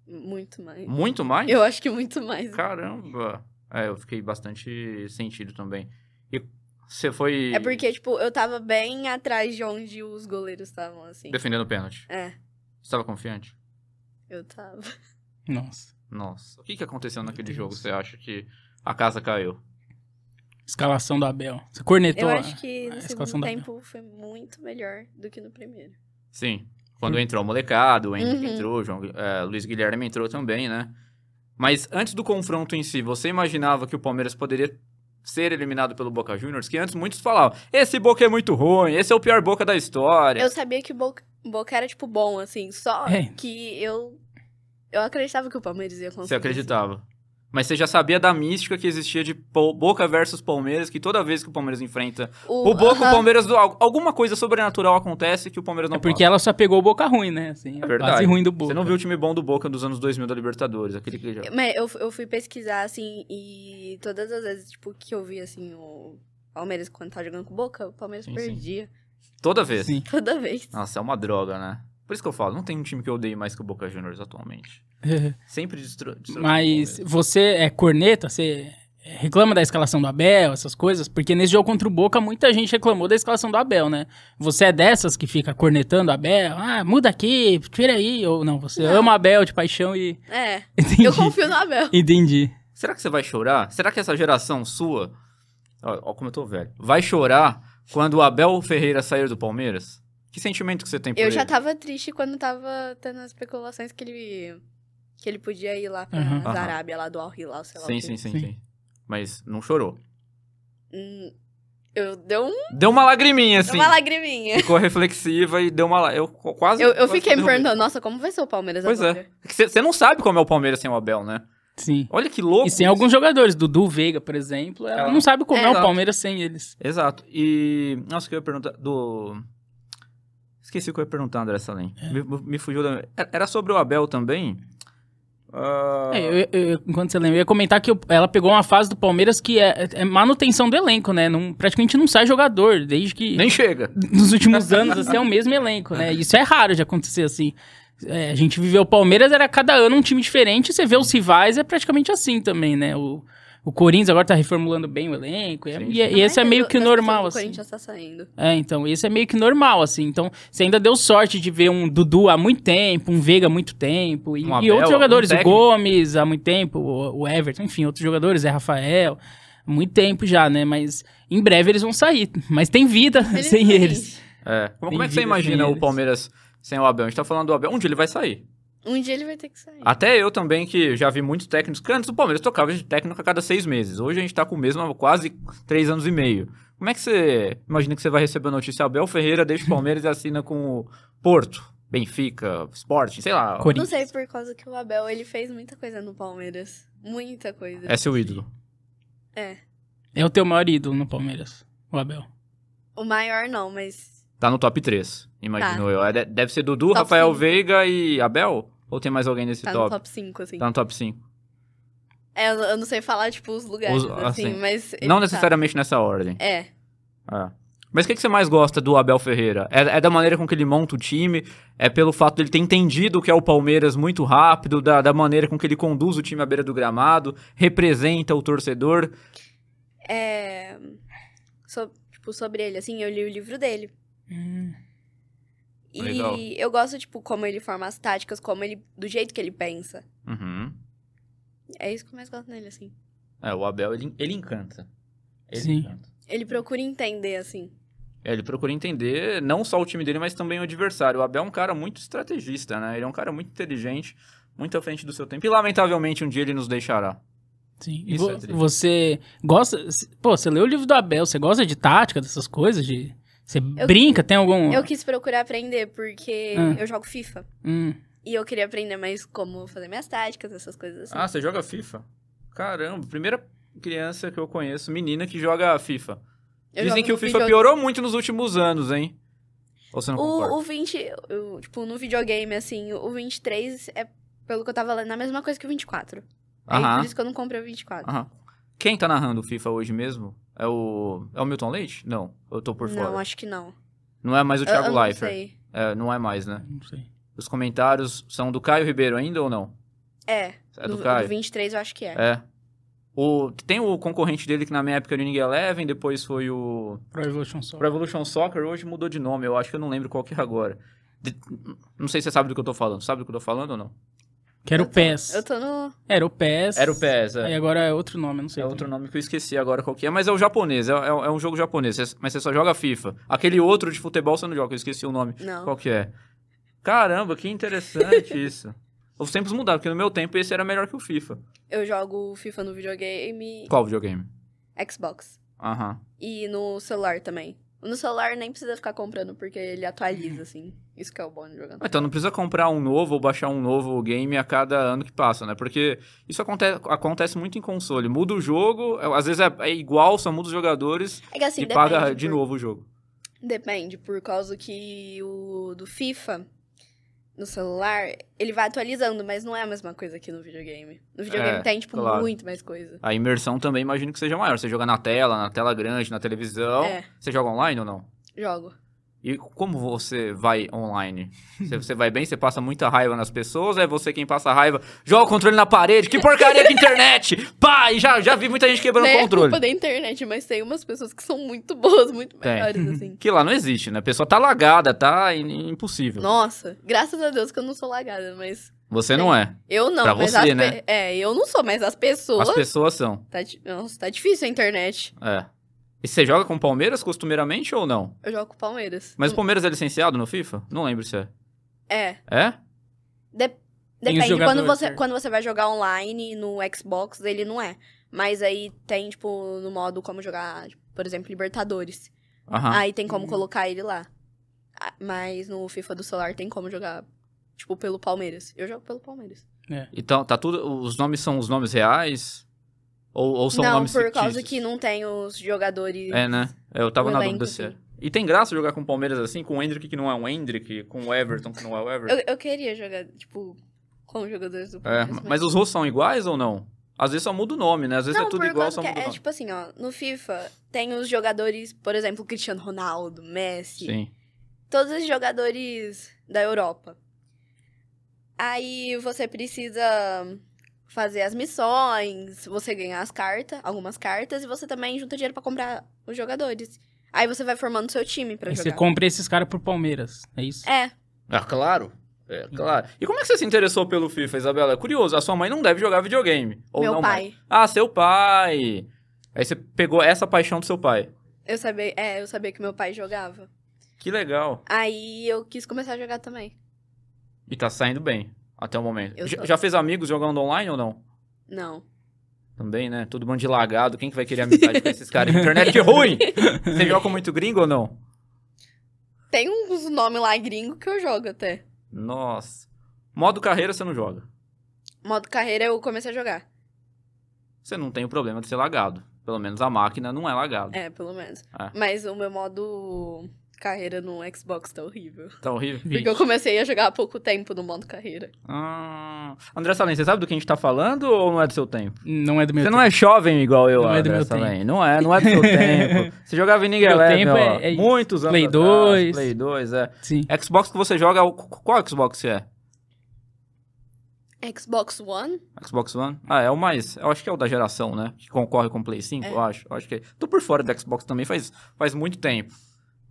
Muito mais. Muito mais? Eu acho que muito mais. Caramba! É, eu fiquei bastante sentido também. E você foi. É porque, tipo, eu tava bem atrás de onde os goleiros estavam, assim. Defendendo o pênalti. É. Você tava confiante? Eu tava. Nossa. Nossa. O que, que aconteceu naquele Deus. jogo? Você acha que a casa caiu? Escalação do Abel. Você cornetou Eu acho que no segundo tempo foi muito melhor do que no primeiro. Sim. Quando hum. entrou o molecado, o Henrique uhum. entrou, João, é, Luiz Guilherme entrou também, né? Mas antes do confronto em si, você imaginava que o Palmeiras poderia ser eliminado pelo Boca Juniors? Que antes muitos falavam, esse Boca é muito ruim, esse é o pior Boca da história. Eu sabia que o Boca, Boca era, tipo, bom, assim, só é. que eu eu acreditava que o Palmeiras ia conseguir. Você acreditava? Mas você já sabia da mística que existia de Boca versus Palmeiras, que toda vez que o Palmeiras enfrenta o, o Boca, uh -huh. o Palmeiras. Alguma coisa sobrenatural acontece que o Palmeiras não É porque passa. ela só pegou o Boca ruim, né? Assim, é verdade. Quase ruim do Boca. Você não viu o time bom do Boca dos anos 2000 da Libertadores, aquele que já... Mas eu, eu fui pesquisar, assim, e todas as vezes, tipo, que eu vi, assim, o Palmeiras quando tava tá jogando com o Boca, o Palmeiras sim, perdia. Sim. Toda vez? Sim. Toda vez. Nossa, é uma droga, né? Por isso que eu falo, não tem um time que eu odeie mais que o Boca Juniors atualmente. Sempre destruiu. Mas você é corneta? Você reclama da escalação do Abel, essas coisas? Porque nesse jogo contra o Boca, muita gente reclamou da escalação do Abel, né? Você é dessas que fica cornetando o Abel? Ah, muda aqui, tira aí. Ou não, você não. ama o Abel de paixão e... É, Entendi. eu confio no Abel. Entendi. Será que você vai chorar? Será que essa geração sua... Olha como eu tô velho. Vai chorar quando o Abel Ferreira sair do Palmeiras? Que sentimento que você tem por eu ele? Eu já tava triste quando tava tendo as especulações que ele que ele podia ir lá pra uhum. Arábia, lá do Al-Hilal, sei lá sim, o Sim, sim, sim, sim. Mas não chorou. Hum, eu deu um... Deu uma lagriminha, assim. Deu uma lagriminha. Ficou reflexiva e deu uma... Eu quase... Eu, eu quase fiquei me perguntando, nossa, como vai ser o Palmeiras Pois é. agora? é. Você não sabe como é o Palmeiras sem o Abel, né? Sim. Olha que louco. E sem isso. alguns jogadores, Dudu Veiga, por exemplo, ela, ela... não sabe como é, é o Palmeiras sem eles. Exato. E. Nossa, que eu ia perguntar. Do. Esqueci o que eu ia perguntar, André Salem. É. Me, me, fugiu da. Era sobre o Abel também? Uh... É, eu, eu, enquanto você lembra, eu ia comentar que eu, ela pegou uma fase do Palmeiras que é, é, é manutenção do elenco, né? Não, praticamente não sai jogador, desde que. Nem chega. Nos últimos anos, assim, é o mesmo elenco, né? Isso é raro de acontecer assim. É, a gente viveu o Palmeiras, era cada ano um time diferente, você vê os rivais, é praticamente assim também, né? O, o Corinthians agora tá reformulando bem o elenco. É, e, é, e, esse é meio é que o normal, assim. O Corinthians tá saindo. É, então, esse é meio que normal, assim. Então, você ainda deu sorte de ver um Dudu há muito tempo, um Veiga há muito tempo. E, Abel, e outros jogadores, o Gomes há muito tempo, o, o Everton, enfim, outros jogadores, é Rafael muito tempo já, né? Mas em breve eles vão sair. Mas tem vida eles sem eles. É. Como, como é que você imagina o Palmeiras sem o Abel? A gente tá falando do Abel. Onde ele vai sair? Um dia ele vai ter que sair. Até eu também, que já vi muitos técnicos. Porque antes do Palmeiras tocava de técnico a cada seis meses. Hoje a gente tá com o mesmo há quase três anos e meio. Como é que você imagina que você vai receber a notícia? Abel Ferreira deixa o Palmeiras e assina com o Porto, Benfica, Sporting, sei lá. Não sei, por causa que o Abel, ele fez muita coisa no Palmeiras. Muita coisa. É seu ídolo. É. É o teu maior ídolo no Palmeiras, o Abel. O maior não, mas... Tá no top 3. Imagino tá. eu. É, deve ser Dudu, top Rafael Veiga e Abel? Ou tem mais alguém nesse tá top? Tá no top 5, assim. Tá no top 5. É, eu não sei falar, tipo, os lugares, os, assim, assim, mas... Não tá. necessariamente nessa ordem. É. É. Mas o que, que, você mais gosta do Abel Ferreira? É, é, da maneira com que ele monta o time? É pelo fato dele ele ter entendido o que é o Palmeiras muito rápido? Da, da maneira com que ele conduz o time à beira do gramado? Representa o torcedor? É... So, tipo, sobre ele, assim, eu li o livro dele. Hum. E Legal. eu gosto, tipo, como ele forma as táticas, como ele. do jeito que ele pensa. Uhum. É isso que eu mais gosto nele, assim. É, o Abel, ele, ele encanta. Ele Sim. encanta. Ele procura entender, assim. É, ele procura entender não só o time dele, mas também o adversário. O Abel é um cara muito estrategista, né? Ele é um cara muito inteligente, muito à frente do seu tempo. E lamentavelmente um dia ele nos deixará. Sim. Isso e é vo é você gosta. Pô, você leu o livro do Abel, você gosta de tática, dessas coisas? De você eu, brinca? Tem algum. Eu quis procurar aprender, porque ah. eu jogo FIFA. Hum. E eu queria aprender mais como fazer minhas táticas, essas coisas assim. Ah, você joga FIFA? Caramba, primeira criança que eu conheço, menina, que joga FIFA. Eu Dizem que o FIFA videogame. piorou muito nos últimos anos, hein? Ou você não o, o 20, o, tipo, no videogame, assim, o 23 é, pelo que eu tava lendo, a mesma coisa que o 24. Aham. Aí, por isso que eu não comprei o 24. Aham. Quem tá narrando o FIFA hoje mesmo? É o. É o Milton Leite? Não. Eu tô por fora. Não, acho que não. Não é mais o Thiago eu, eu não Leifert. Sei. É, não é mais, né? Não sei. Os comentários são do Caio Ribeiro ainda ou não? É. É do, do Caio? Do 23 eu acho que é. É. O, tem o concorrente dele que na minha época era o Ning Eleven, depois foi o... Pro Evolution Soccer. Pro Evolution Soccer, hoje mudou de nome, eu acho que eu não lembro qual que é agora. De, não sei se você sabe do que eu tô falando. Sabe do que eu tô falando ou não? Que era o PES. eu tô no. Era o PES. Era o PES, é. Aí agora é outro nome, não sei. É outro nome que eu esqueci agora qual que é, mas é o japonês, é, é, é um jogo japonês, mas você só joga FIFA. Aquele outro de futebol você não joga, eu esqueci o nome. Não. Qual que é? Caramba, que interessante isso. Os tempos mudaram, porque no meu tempo esse era melhor que o FIFA. Eu jogo FIFA no videogame. Qual videogame? Xbox. Aham. E no celular também. No celular nem precisa ficar comprando, porque ele atualiza, assim. Isso que é o bom de jogar. então não precisa comprar um novo ou baixar um novo game a cada ano que passa, né? Porque isso acontece, acontece muito em console. Muda o jogo, é, às vezes é, é igual, só muda os jogadores é que, assim, e paga por... de novo o jogo. Depende, por causa que o do FIFA no celular, ele vai atualizando, mas não é a mesma coisa que no videogame. No videogame é, tem, tipo, claro. muito mais coisa. A imersão também imagino que seja maior. Você joga na tela, na tela grande, na televisão. É. Você joga online ou não? Jogo. E como você vai online? Você, você vai bem, você passa muita raiva nas pessoas, é você quem passa raiva, joga o controle na parede, que porcaria que internet! Pá! E já, já vi muita gente quebrando o é controle. É culpa da internet, mas tem umas pessoas que são muito boas, muito tem. melhores, assim. Que lá não existe, né? A pessoa tá lagada, tá impossível. Nossa, graças a Deus que eu não sou lagada, mas você é. não é. Eu não, pra mas você, né? Pe... É, eu não sou, mas as pessoas. As pessoas são. Tá, Nossa, tá difícil a internet. É. E você joga com o Palmeiras costumeiramente ou não? Eu jogo com o Palmeiras. Mas o hum. Palmeiras é licenciado no FIFA? Não lembro se é. É. É? De depende. Quando você, né? quando você vai jogar online no Xbox, ele não é. Mas aí tem, tipo, no modo como jogar, por exemplo, Libertadores. Aham. Aí tem como hum. colocar ele lá. Ah, mas no FIFA do celular tem como jogar, tipo, pelo Palmeiras. Eu jogo pelo Palmeiras. É. Então, tá tudo. Os nomes são os nomes reais? Ou, ou são não, nomes Não, por causa que não tem os jogadores... É, né? Eu tava na dúvida se é. e tem graça jogar com o Palmeiras assim, com o Hendrick que não é o Hendrick, com o Everton que não é o Everton. eu, eu, queria jogar, tipo, com os jogadores do é, Palmeiras. É, mas... mas... os rostos são iguais ou não? Às vezes só muda o nome, né? Às vezes é não, é tudo igual, só muda o nome. É tipo assim, ó, no FIFA tem os jogadores, por exemplo, Cristiano Ronaldo, Messi. Sim. Todos os jogadores da Europa. Aí você precisa fazer as missões, você ganhar as cartas, algumas cartas, e você também junta dinheiro para comprar os jogadores. Aí você vai formando seu time pra jogar. Você compra esses caras pro Palmeiras, é isso? É. Ah, claro. É, claro. E como é que você se interessou pelo FIFA, Isabela? É curioso, a sua mãe não deve jogar videogame. Ou Meu não, pai. Mãe. Ah, seu pai. Aí você pegou essa paixão do seu pai. Eu sabia, é, eu sabia que meu pai jogava. Que legal. Aí eu quis começar a jogar também. E tá saindo bem até o momento. Já, já fez amigos jogando online ou não? Não. Também, né? Todo mundo de lagado. Quem que vai querer amizade com esses caras? Internet ruim! Você joga muito gringo ou não? Tem uns nomes lá gringo que eu jogo até. Nossa. Modo carreira você não joga? Modo carreira eu comecei a jogar. Você não tem o problema de ser lagado. Pelo menos a máquina não é lagada. É, pelo menos. É. Mas o meu modo carreira no Xbox tá horrível. Tá horrível? Porque Vixe. eu comecei a jogar há pouco tempo no modo carreira. Ah, André Salem, você sabe do que a gente tá falando ou não é do seu tempo? Não é do meu você tempo. Você não é jovem igual eu, não André é do meu Tempo. Não é, não é do seu tempo. Você jogava em Ninguém tempo é, é, Muitos anos Play atrás, 2. Play 2, é. Sim. Xbox que você joga, qual Xbox é? Xbox One? Xbox One? Ah, é o mais. Eu acho que é o da geração, né? Que concorre com o Play 5, é. eu acho. Eu acho que é. Tô por fora do Xbox também faz, faz muito tempo.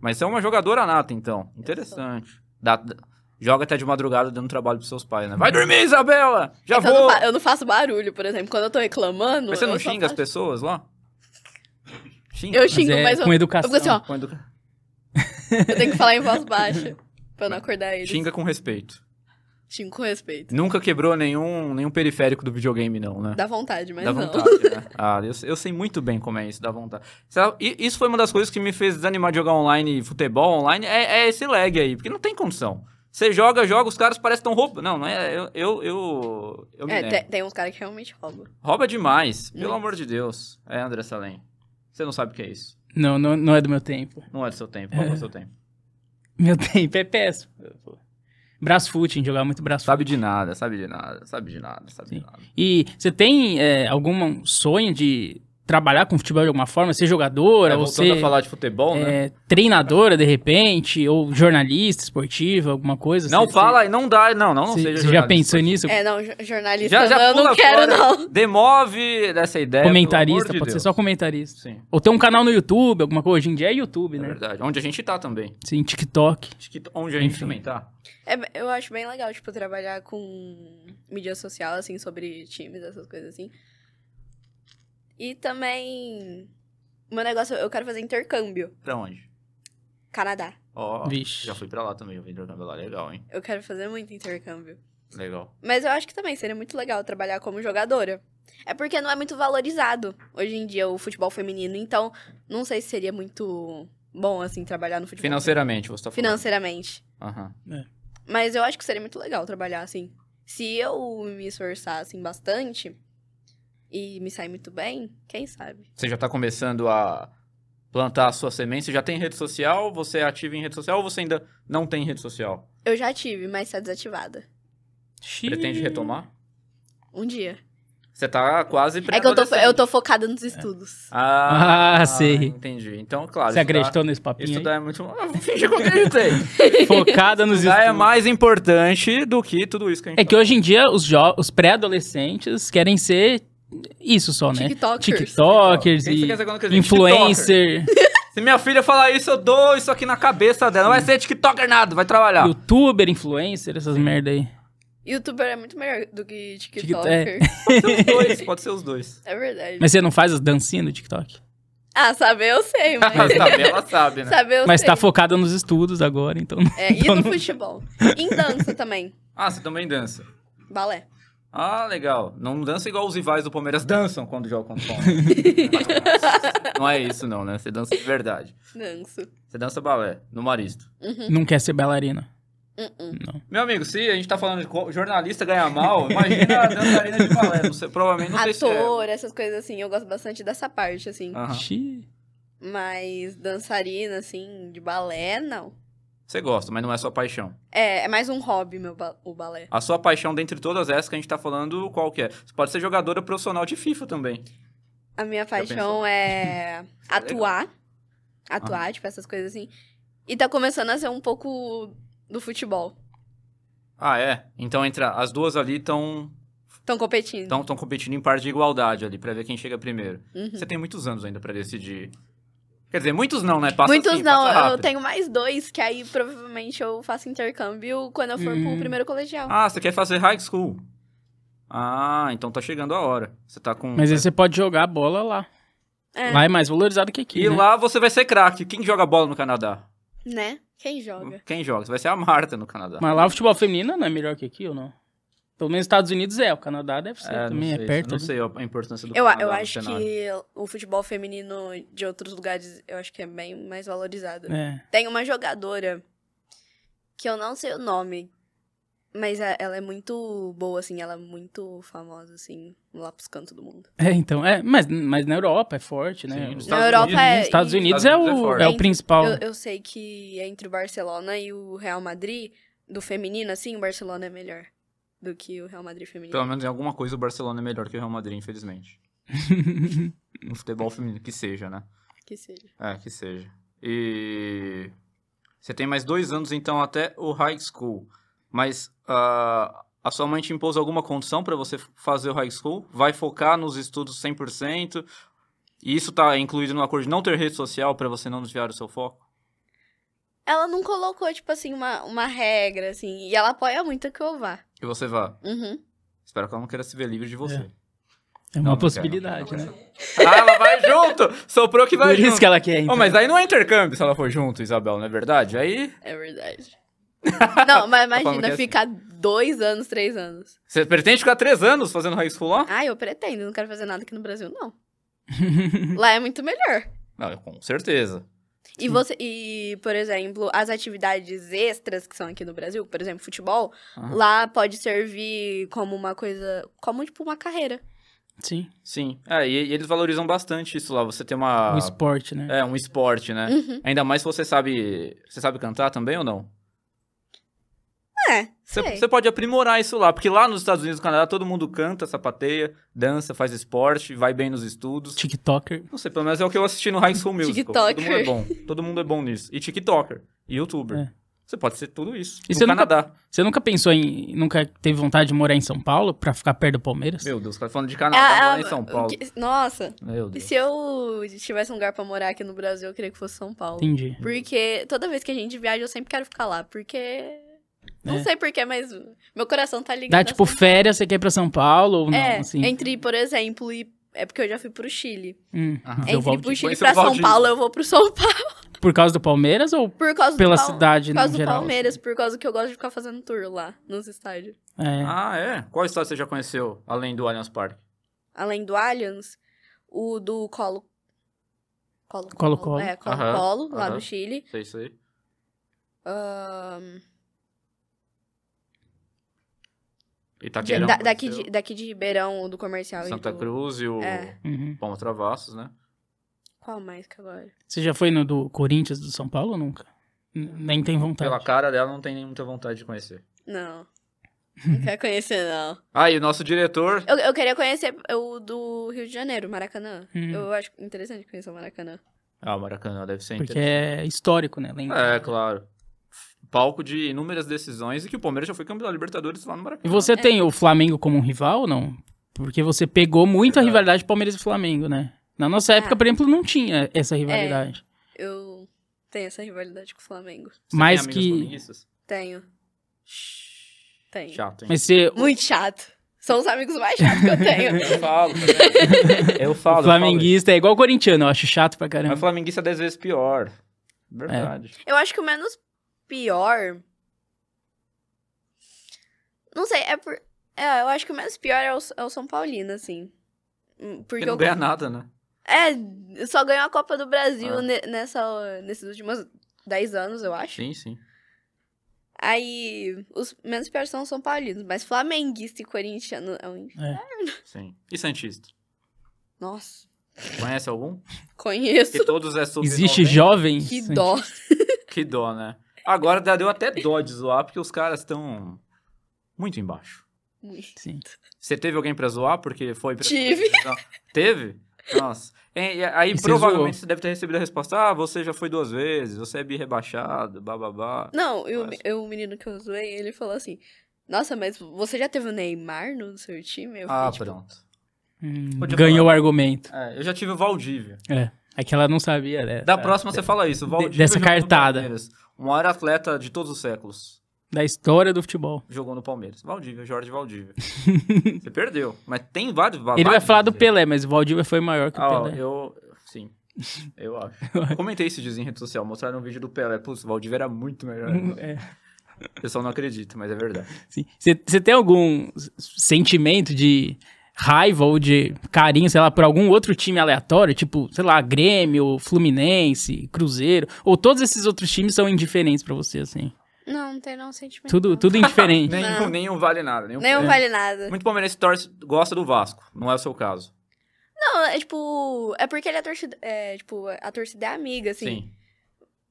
Mas é uma jogadora nata, então. Interessante. Dá, dá- joga até de madrugada dando trabalho pros seus pais, né? Vai dormir, Isabela! Já É eu, vou! não eu não faço barulho, por exemplo. Quando eu tô reclamando. Mas você não eu xinga as pessoas lá? Xinga? Eu xingo, mas, é eu, com educação. assim, ó. eu tenho que falar em voz baixa pra não acordar eles. Xinga com respeito tinha com respeito. Nunca quebrou nenhum, nenhum periférico do videogame, não, né? Dá vontade, mas dá não. Vontade, né? Ah, eu, eu, sei muito bem como é isso, dá vontade. Isso foi uma das coisas que me fez desanimar de jogar online, futebol online, é, é esse lag aí, porque não tem condição. Você joga, joga, os caras parecem tão roubando. Não, não é. Eu. eu, eu, eu é, tem, tem, uns caras que realmente roubam. Rouba demais, pelo amor de Deus. É, André Salem. Você não sabe o que é isso. Não, não, não é do meu tempo. Não é do seu tempo. Qual é do seu tempo? Meu tempo é péssimo footing, jogava muito Brasfooting. Sabe de nada, sabe de nada, sabe de nada, sabe Sim. de nada. E você tem é, algum sonho de trabalhar com futebol de alguma forma, ser jogadora, é, ou ser a falar de futebol, né? é, né? treinadora de repente, ou jornalista esportiva, alguma coisa. Não você, assim. fala, e não dá, não, não, não cê, seja. Você já pensou nisso? É, não, jornalista já, já não, não quero fora, não. Demove dessa ideia. Comentarista, pode ser só comentarista. Sim. Ou ter um canal no YouTube, alguma coisa. Hoje em dia é YouTube, é né? verdade. Onde a gente tá também. Sim, TikTok. TikTok onde a gente Enfim. também tá. É, eu acho bem legal, tipo, trabalhar com mídia social, assim, sobre times, essas coisas assim. E também. meu negócio, eu quero fazer intercâmbio. Pra onde? Canadá. Ó, oh, já fui pra lá também, eu vi intercâmbio lá, legal, hein? Eu quero fazer muito intercâmbio. Legal. Mas eu acho que também seria muito legal trabalhar como jogadora. É porque não é muito valorizado hoje em dia o futebol feminino, então não sei se seria muito bom, assim, trabalhar no futebol. Financeiramente, feminino. você tá falando. Financeiramente. Aham. Uhum. É. Mas eu acho que seria muito legal trabalhar, assim. Se eu me esforçar, assim, bastante, e me sair muito bem, quem sabe? Você já está começando a plantar a sua semente? Você já tem rede social? Você é ativa em rede social ou você ainda não tem rede social? Eu já tive, mas está desativada. Xiii. Pretende retomar? Um dia. Você tá quase É que eu tô, eu tô focada nos estudos. É. Ah, ah, sim. Entendi. Então, claro. Você estudar, acreditou nesse papinho? Estudar aí? é muito. Ah, finge que eu acreditei. focada nos estudar é estudos. é mais importante do que tudo isso que a gente É fala. que tá hoje em dia os, os pré-adolescentes querem ser isso só, né? TikTokers. TikTokers e influencer. Se minha filha falar isso, eu dou isso aqui na cabeça dela. Não vai ser TikToker nada, vai trabalhar. Youtuber, influencer, essas Sim. merda aí. Youtuber é muito melhor do que TikToker. é. Pode ser os dois, pode ser os dois. É verdade. Mas você não faz as dancinhas no TikTok? Ah, saber eu sei, mas... saber ela sabe, né? Saber eu mas tá sei. tá focada nos estudos agora, então... É, e no então futebol. em dança também. Ah, você também dança? Balé. Ah, legal. Não dança igual os rivais do Palmeiras dançam quando jogam contra o Palmeiras. não é isso, não, né? Você dança de verdade. Danço. Você dança balé, no maristo. Uhum. Não quer ser bailarina. Uh-uh. Não. Meu amigo, se a gente tá falando de jornalista ganhar mal, imagina a dançarina de balé. Não sei, provavelmente não Ator, sei Ator, se é. essas coisas assim. Eu gosto bastante dessa parte, assim. Uhum. Mas dançarina, assim, de balé, não. Você gosta, mas não é sua paixão. É, é mais um hobby, meu ba o balé. A sua paixão, dentre todas essas que a gente tá falando, qual que é? Você pode ser jogadora profissional de FIFA também. A minha paixão é, é atuar. atuar, ah. tipo, essas coisas assim. E tá começando a ser um pouco do futebol. Ah, é? Então entre as duas ali estão. Estão competindo. Estão competindo em par de igualdade ali, pra ver quem chega primeiro. Uhum. Você tem muitos anos ainda para decidir Quer dizer, muitos não, né? Passa muitos assim, não. Eu tenho mais dois, que aí provavelmente eu faço intercâmbio quando eu for hum. pro primeiro colegial. Ah, você quer fazer high school? Ah, então tá chegando a hora. Você tá com. Mas aí né? você pode jogar bola lá. É. Lá é mais valorizado que aqui. E né? lá você vai ser craque. Quem joga bola no Canadá? Né? Quem joga? Quem joga? Você vai ser a Marta no Canadá. Mas lá o futebol feminino não é melhor que aqui ou não? Pelo menos Estados Unidos é, o Canadá deve ser é, também, é perto. Não né? sei a importância do eu, Canadá Eu acho que o futebol feminino de outros lugares, eu acho que é bem mais valorizado. É. Tem uma jogadora, que eu não sei o nome, mas é, ela é muito boa, assim, ela é muito famosa, assim, lá pros cantos do mundo. É, então, é, mas, mas na Europa é forte, né? Sim, na Europa Unidos, é. Estados Unidos, é Estados Unidos é, o, é, é, o principal. Eu, eu, sei que entre o Barcelona e o Real Madrid, do feminino, assim, o Barcelona é melhor do que o Real Madrid feminino. Pelo menos em alguma coisa o Barcelona é melhor que o Real Madrid, infelizmente. no futebol feminino, que seja, né? Que seja. É, que seja. E você tem mais dois anos, então, até o high school. Mas uh, a sua mãe te impôs alguma condição para você fazer o high school? Vai focar nos estudos 100%? E isso tá incluído no acordo de não ter rede social para você não desviar o seu foco? Ela não colocou, tipo assim, uma, uma regra, assim. E ela apoia muito que eu vá que você vá. Uhum. Espero que ela não queira se ver livre de você. É. É uma não, possibilidade, não não né? Ah, ela vai junto! Soprou que vai Por junto. isso que ela quer, então. oh, Mas aí não é intercâmbio se ela for junto, Isabel, não é verdade? Aí... É verdade. não, mas imagina tá é assim. ficar assim. dois anos, três anos. Você pretende ficar três anos fazendo high school lá? Ah, eu pretendo. Não quero fazer nada aqui no Brasil, não. lá é muito melhor. Não, ah, com certeza. E você e, por exemplo, as atividades extras que são aqui no Brasil, por exemplo, futebol, lá pode servir como uma coisa, como tipo uma carreira. Sim. Sim. É, e, e, eles valorizam bastante isso lá. Você tem uma. Um esporte, né? É, um esporte, né? Uhum. Ainda mais se você sabe. Você sabe cantar também ou não? É. Você pode aprimorar isso lá, porque lá nos Estados Unidos e Canadá todo mundo canta, sapateia, dança, faz esporte, vai bem nos estudos. TikToker. Não sei, pelo menos é o que eu assisti no High School Musical. TikToker. Todo mundo é bom. Todo mundo é bom nisso. E TikToker. E YouTuber. É. Você pode ser tudo isso. E no você Canadá. você nunca pensou em. Nunca teve vontade de morar em São Paulo pra ficar perto do Palmeiras? Meu Deus, falando de Canadá, ah, morar em ah, São Paulo. Que, nossa. Meu Deus. Se eu tivesse um lugar pra morar aqui no Brasil, eu queria que fosse São Paulo. Entendi. Porque toda vez que a gente viaja, eu sempre quero ficar lá. Porque não é. sei porquê, mas meu coração tá ligado. Dá tipo assim. férias, você quer ir pra São Paulo ou não? É, assim. entre, por exemplo, e. É porque eu já fui pro Chile. Hum, entre ir pro Chile e pra São Paulo, eu vou pro São Paulo. Por causa do Palmeiras ou por causa pela do Pal... cidade, Por causa do geral, Palmeiras, assim. por causa que eu gosto de ficar fazendo tour lá, nos estádios. É. Ah, é? Qual estádio você já conheceu, além do Allianz Parque? Além do Allianz, o do Colo... Colo-Colo. Colo-Colo. É, Colo-Colo, lá no Chile. Sei, sei. Um... Da, daqui, de, daqui de Ribeirão, do comercial. Santa do... Cruz e o é. uhum. Palma Travassos, né? Qual mais que agora? Você já foi no do Corinthians do São Paulo ou nunca? Nem tem vontade. Pela cara dela, não tem muita vontade de conhecer. Não. Não quer conhecer, não. Ah, e o nosso diretor? Eu, eu queria conhecer o do Rio de Janeiro, Maracanã. Hum. Eu acho interessante conhecer o Maracanã. Ah, o Maracanã deve ser Porque é histórico, né? Lembra? É, claro palco de inúmeras decisões e que o Palmeiras já foi campeão da Libertadores lá no Maracanã. E você é. tem o Flamengo como um rival ou não? Porque você pegou muito a rivalidade Palmeiras e Flamengo, né? Na nossa é. época, por exemplo, não tinha essa é, rivalidade. É, eu tenho essa rivalidade com o Flamengo. Você Mas que. Tenho. Tenho. Chato, hein? Mas você... Muito chato. São os amigos mais chatos que eu tenho. eu falo, eu falo. O flamenguista eu falo. é igual corintiano, eu acho chato pra caramba. Mas flamenguista é dez vezes pior. Verdade. É. Eu acho que o menos pior. Não sei, é por. É, eu acho que o menos pior é o, é o São Paulino, assim. Hum, porque não eu... ganha nada, né? É, só ganhou a Copa do Brasil ah. nessa, nesses últimos 10 anos, eu acho. Sim, sim. Aí, os menos piores são São Paulinos, mas flamenguista e Corinthians é um é. inferno. É. Sim. E Santista? Nossa. Conhece algum? Conheço. Que todos é sub Existe jovem? Que Santista. dó. que dó, né? Agora deu até dó de zoar, porque os caras estão muito embaixo. Muito. Sim. Você teve alguém pra zoar porque foi... Pra... Tive. Não. Teve? Nossa. E, aí e provavelmente você, você deve ter recebido a resposta: ah, você já foi duas vezes, você é bi rebaixado, bababá. Não, eu, eu, o menino que eu zoei, ele falou assim: nossa, mas você já teve o Neymar no seu time? Eu ah, fiquei, tipo... pronto. Hum, ganhou o argumento. É, eu já tive o Valdívia. É. É que ela não sabia, né? Da próxima você é. fala isso, Valdívia. Dessa cartada. O maior atleta de todos os séculos. Da história do futebol. Jogou no Palmeiras. Valdívia, Jorge Valdívia. Você perdeu. Mas tem vários. Ele vai falar do Pelé, mas o Valdívia foi maior que o ah, Pelé. Eu, sim. Eu acho. Eu comentei esse dias em rede social. Mostraram um vídeo do Pelé. Putz, o Valdívia era muito melhor. é. O pessoal não acredita, mas é verdade. Você tem algum sentimento de raiva ou de carinho, sei lá, por algum outro time aleatório, tipo, sei lá, Grêmio, Fluminense, Cruzeiro, ou todos esses outros times são indiferentes para você, assim? Não, não tem não sentimento. Tudo, tudo indiferente. nenhum, nenhum vale nada. Nenhum, nenhum é. vale nada. Muito palmeirense torce, gosta do Vasco, não é o seu caso. Não, é tipo, é porque ele é torcida, é, tipo, a torcida é amiga, assim. Sim.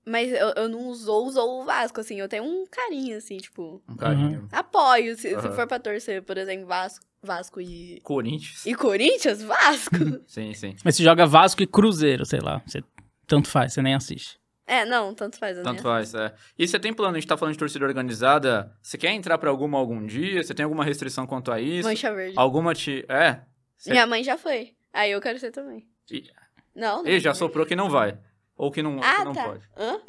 Mas eu, eu não usou, usou o Vasco, assim. Eu tenho um carinho, assim, tipo. Um carinho. Uhum. Apoio, se, uhum. se for pra torcer, por exemplo, Vasco. Vasco e. Corinthians. E Corinthians? Vasco? sim, sim. Mas se joga Vasco e Cruzeiro, sei lá. Você... Tanto faz, você nem assiste. É, não, tanto faz. Tanto faz, é. E você tem plano, a gente tá falando de torcida organizada, você quer entrar pra alguma algum dia? Você tem alguma restrição quanto a isso? Mancha verde. Alguma te... É? Minha mãe já foi, aí eu quero ser também. E... Não, não. E já soprou que não vai, ou que não, ah, que não tá. pode. Hã?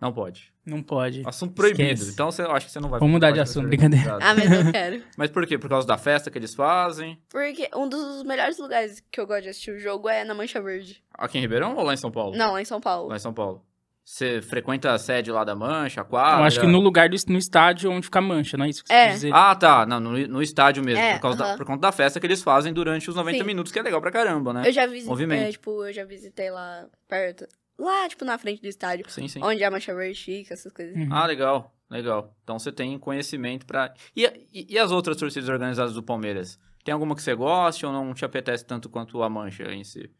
Não pode. Não pode. Assunto proibido. Esquece. Então você, eu acho que você não vai. Vamos mudar de assunto, brincadeira. Ah, mas eu quero. mas por quê? Por causa da festa que eles fazem? Porque um dos melhores lugares que eu gosto de assistir o jogo é na Mancha Verde. Aqui em Ribeirão ou lá em São Paulo? Não, lá em São Paulo. Lá em São Paulo. Você frequenta a sede lá da Mancha, a quadra? Eu acho que no lugar do no estádio onde fica a Mancha, não é isso que você é. quer dizer? Ah, tá. Não, no, no estádio mesmo. É, por, causa uh -huh. da, por conta da festa que eles fazem durante os 90 Sim. minutos, que é legal pra caramba, né? Eu já visitei. É, tipo, eu já visitei lá perto lá, tipo, na frente do estádio. Sim, sim. Onde a mancha verde fica, essas coisas. Uhum. Ah, legal, legal. Então você tem conhecimento pra. E, e, e, as outras torcidas organizadas do Palmeiras? Tem alguma que você goste ou não te apetece tanto quanto a mancha em si?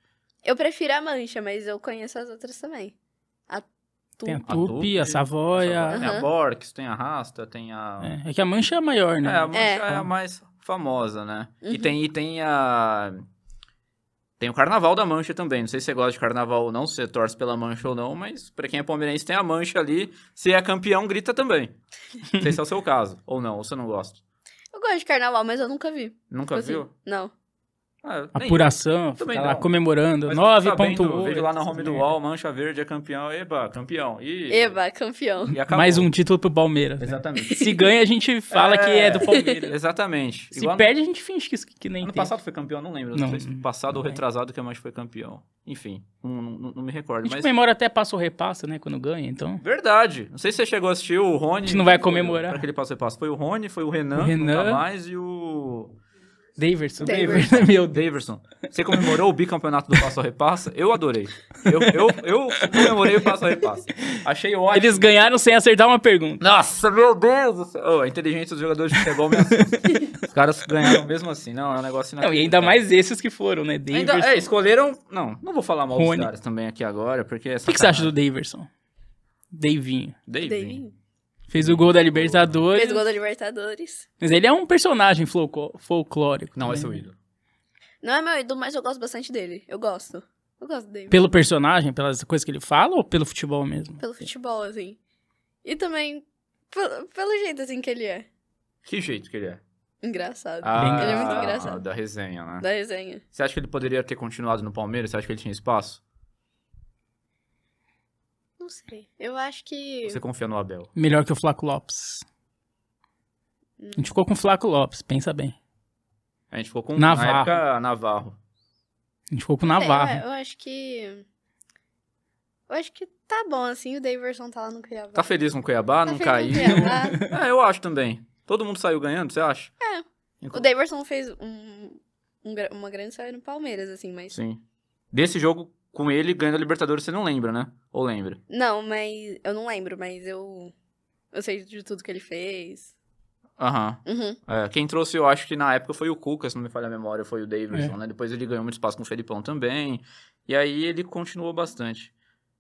Eu prefiro a mancha, mas eu conheço as outras também. A Tupi. Tem a Tupi, a, a Savoia. Uhum. Tem a Borx, tem a Rasta, tem a... É, é, que a mancha é a maior, né? É, a mancha é, é a mais famosa, né? Uhum. E, tem, e tem a... Tem o Carnaval da Mancha também. Não sei se você gosta de carnaval ou não, se você torce pela Mancha ou não, mas para quem é palmeirense tem a Mancha ali. Se é campeão, grita também. não sei se é o seu caso, ou não, ou você não gosta. Eu gosto de carnaval, mas eu nunca vi. Nunca tipo assim, viu? Não. Ah, Apuração, tá lá comemorando. 9.1. Vejo lá na home do UOL, Mancha Verde é campeão. Eba, campeão. E... Eba, campeão. E Mais um título pro Palmeiras. Né? Exatamente. Né? Se ganha, a gente fala é... que é do é, Palmeiras. Exatamente. Se Igual perde, no... a gente finge que, que nem. Ano tem. passado foi campeão, não lembro. Não, não passado não ou retrasado que a Mancha foi campeão. Enfim, não, não, não me recordo. A gente mas... comemora até passo repassa, né? Quando ganha, então. Verdade. Não sei se você chegou a assistir o Rony. A gente não vai comemorar. Aquele passo repassa. Foi o Rony, foi o Renan, o Renan. mais, e o. Daverson, Daverson. meu Daverson. Você comemorou o bicampeonato do Passo a Repassa? Eu adorei. Eu, eu, eu comemorei o Passo a Repassa. Achei ótimo. Eles ganharam sem acertar uma pergunta. Nossa, meu Deus do céu. Oh, a inteligência dos jogadores de futebol me assusta. Os caras ganharam mesmo assim. Não, é um negócio inacreditável. e ainda mais esses que foram, né? Daverson. Ainda, é, escolheram... Não, não vou falar mal dos caras também aqui agora, porque... O que, que, você acha do Daverson? Davinho. Davinho. Davinho. Fez o gol da Libertadores. Fez o gol da Libertadores. Mas ele é um personagem folclórico. Não, é seu né? ídolo. Não é meu ídolo, mas eu gosto bastante dele. Eu gosto. Eu gosto dele. Pelo personagem, pelas coisas que ele fala ou pelo futebol mesmo? Pelo futebol, assim. E também pelo, pelo jeito, assim, que ele é. Que jeito que ele é? Engraçado. Ah, ele é muito engraçado. Da resenha, né? Da resenha. Você acha que ele poderia ter continuado no Palmeiras? Você acha que ele tinha espaço? Não sei. Eu acho que. Você confia no Abel? Melhor que o Flaco Lopes. Hum. A gente ficou com o Flaco Lopes, pensa bem. A gente ficou com Navarro. Navarro. A gente ficou com o Navarro. É, eu acho que. Eu acho que tá bom, assim, o Daverson tá lá no Cuiabá. Tá feliz com o Cuiabá, tá não caiu. Cuiabá. é, eu acho também. Todo mundo saiu ganhando, você acha? É. Então o Daverson fez um, um, uma grande saída no Palmeiras, assim, mas. Sim. Desse jogo, com ele ganhando a Libertadores, você não lembra, né? Ou lembra? Não, mas. Eu não lembro, mas eu. Eu sei de tudo que ele fez. Aham. Uhum. É, quem trouxe, eu acho que na época foi o Cuca, se não me falha a memória, foi o Davidson, é. né? Depois ele ganhou muito espaço com o Felipão também. E aí ele continuou bastante.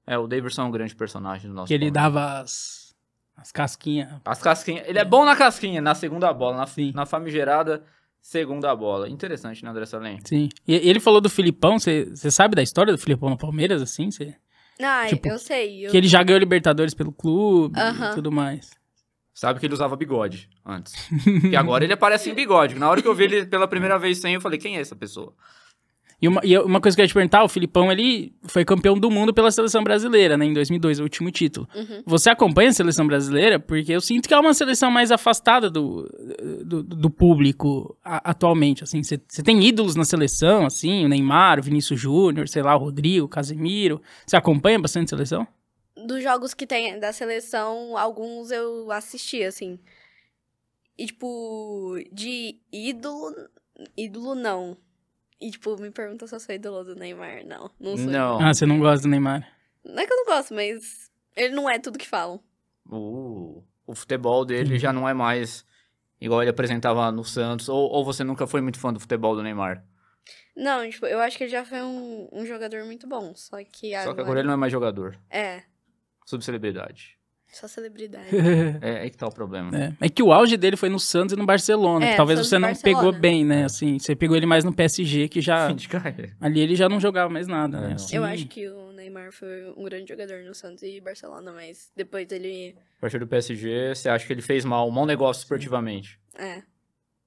É, o Davidson é um grande personagem do nosso Que ele momento. dava as, as casquinhas. As casquinhas. Ele é. é. bom na casquinha, na segunda bola, na, Sim. na famigerada segunda bola. Interessante, né, André Salem? Sim. E ele falou do Filipão, você sabe da história do Filipão no Palmeiras, assim? Cê, ah, tipo, eu sei. Eu... Que ele já ganhou Libertadores pelo clube uh -huh. e tudo mais. Sabe que ele usava bigode antes. e agora ele aparece em bigode. Na hora que eu vi ele pela primeira vez sem, eu falei, quem é essa pessoa? E uma, e uma coisa que eu ia te perguntar, o Filipão, ele foi campeão do mundo pela seleção brasileira, né? Em 2002, o último título. Uhum. Você acompanha a seleção brasileira? Porque eu sinto que é uma seleção mais afastada do, do, do público a, atualmente, assim. Você tem ídolos na seleção, assim, o Neymar, o Vinícius Júnior, sei lá, o Rodrigo, o Casemiro. Você acompanha bastante a seleção? Dos jogos que tem da seleção, alguns eu assisti, assim. E, tipo, de ídolo... Ídolo, não. E, tipo, me pergunta se eu sou ídolo do Neymar. Não, não sou. Não. Ah, você não gosta do Neymar? Não é que eu não gosto, mas ele não é tudo que falam. Uh, o futebol dele já não é mais igual ele apresentava no Santos. Ou, ou você nunca foi muito fã do futebol do Neymar? Não, tipo, eu acho que ele já foi um, um jogador muito bom. Só que agora. Só que agora ele não é mais jogador. É. Subcelebridade. Só celebridade. é aí que tá o problema. É. é que o auge dele foi no Santos e no Barcelona. É, que talvez Santos você não Barcelona. pegou bem, né? Assim, você pegou ele mais no PSG, que já. Fim de carreira. Ali ele já não jogava mais nada, né? Assim... Eu acho que o Neymar foi um grande jogador no Santos e Barcelona, mas depois ele. A partir do PSG, você acha que ele fez mal, um mau negócio esportivamente. É.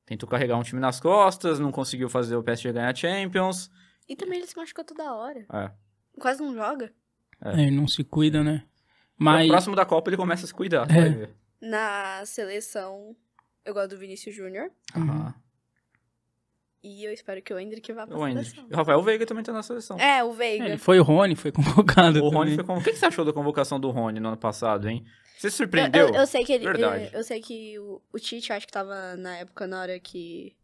Tentou carregar um time nas costas, não conseguiu fazer o PSG ganhar Champions. E também ele se machucou toda hora. É. Quase não joga. É. é ele não se cuida, né? Mas... Próximo da Copa ele começa a se cuidar, é. Na seleção, eu gosto do Vinícius Júnior. Uhum. E eu espero que o Hendrick vá pra o seleção. O Rafael Veiga também tá na seleção. É, o Veiga. É, foi o Rony, foi convocado. O Rony foi convocado. O que, que você achou da convocação do Rony no ano passado, hein? Você se surpreendeu? Eu, eu, eu sei que ele. Verdade. Eu, eu sei que o, o, Tite, acho que tava na época, na hora que,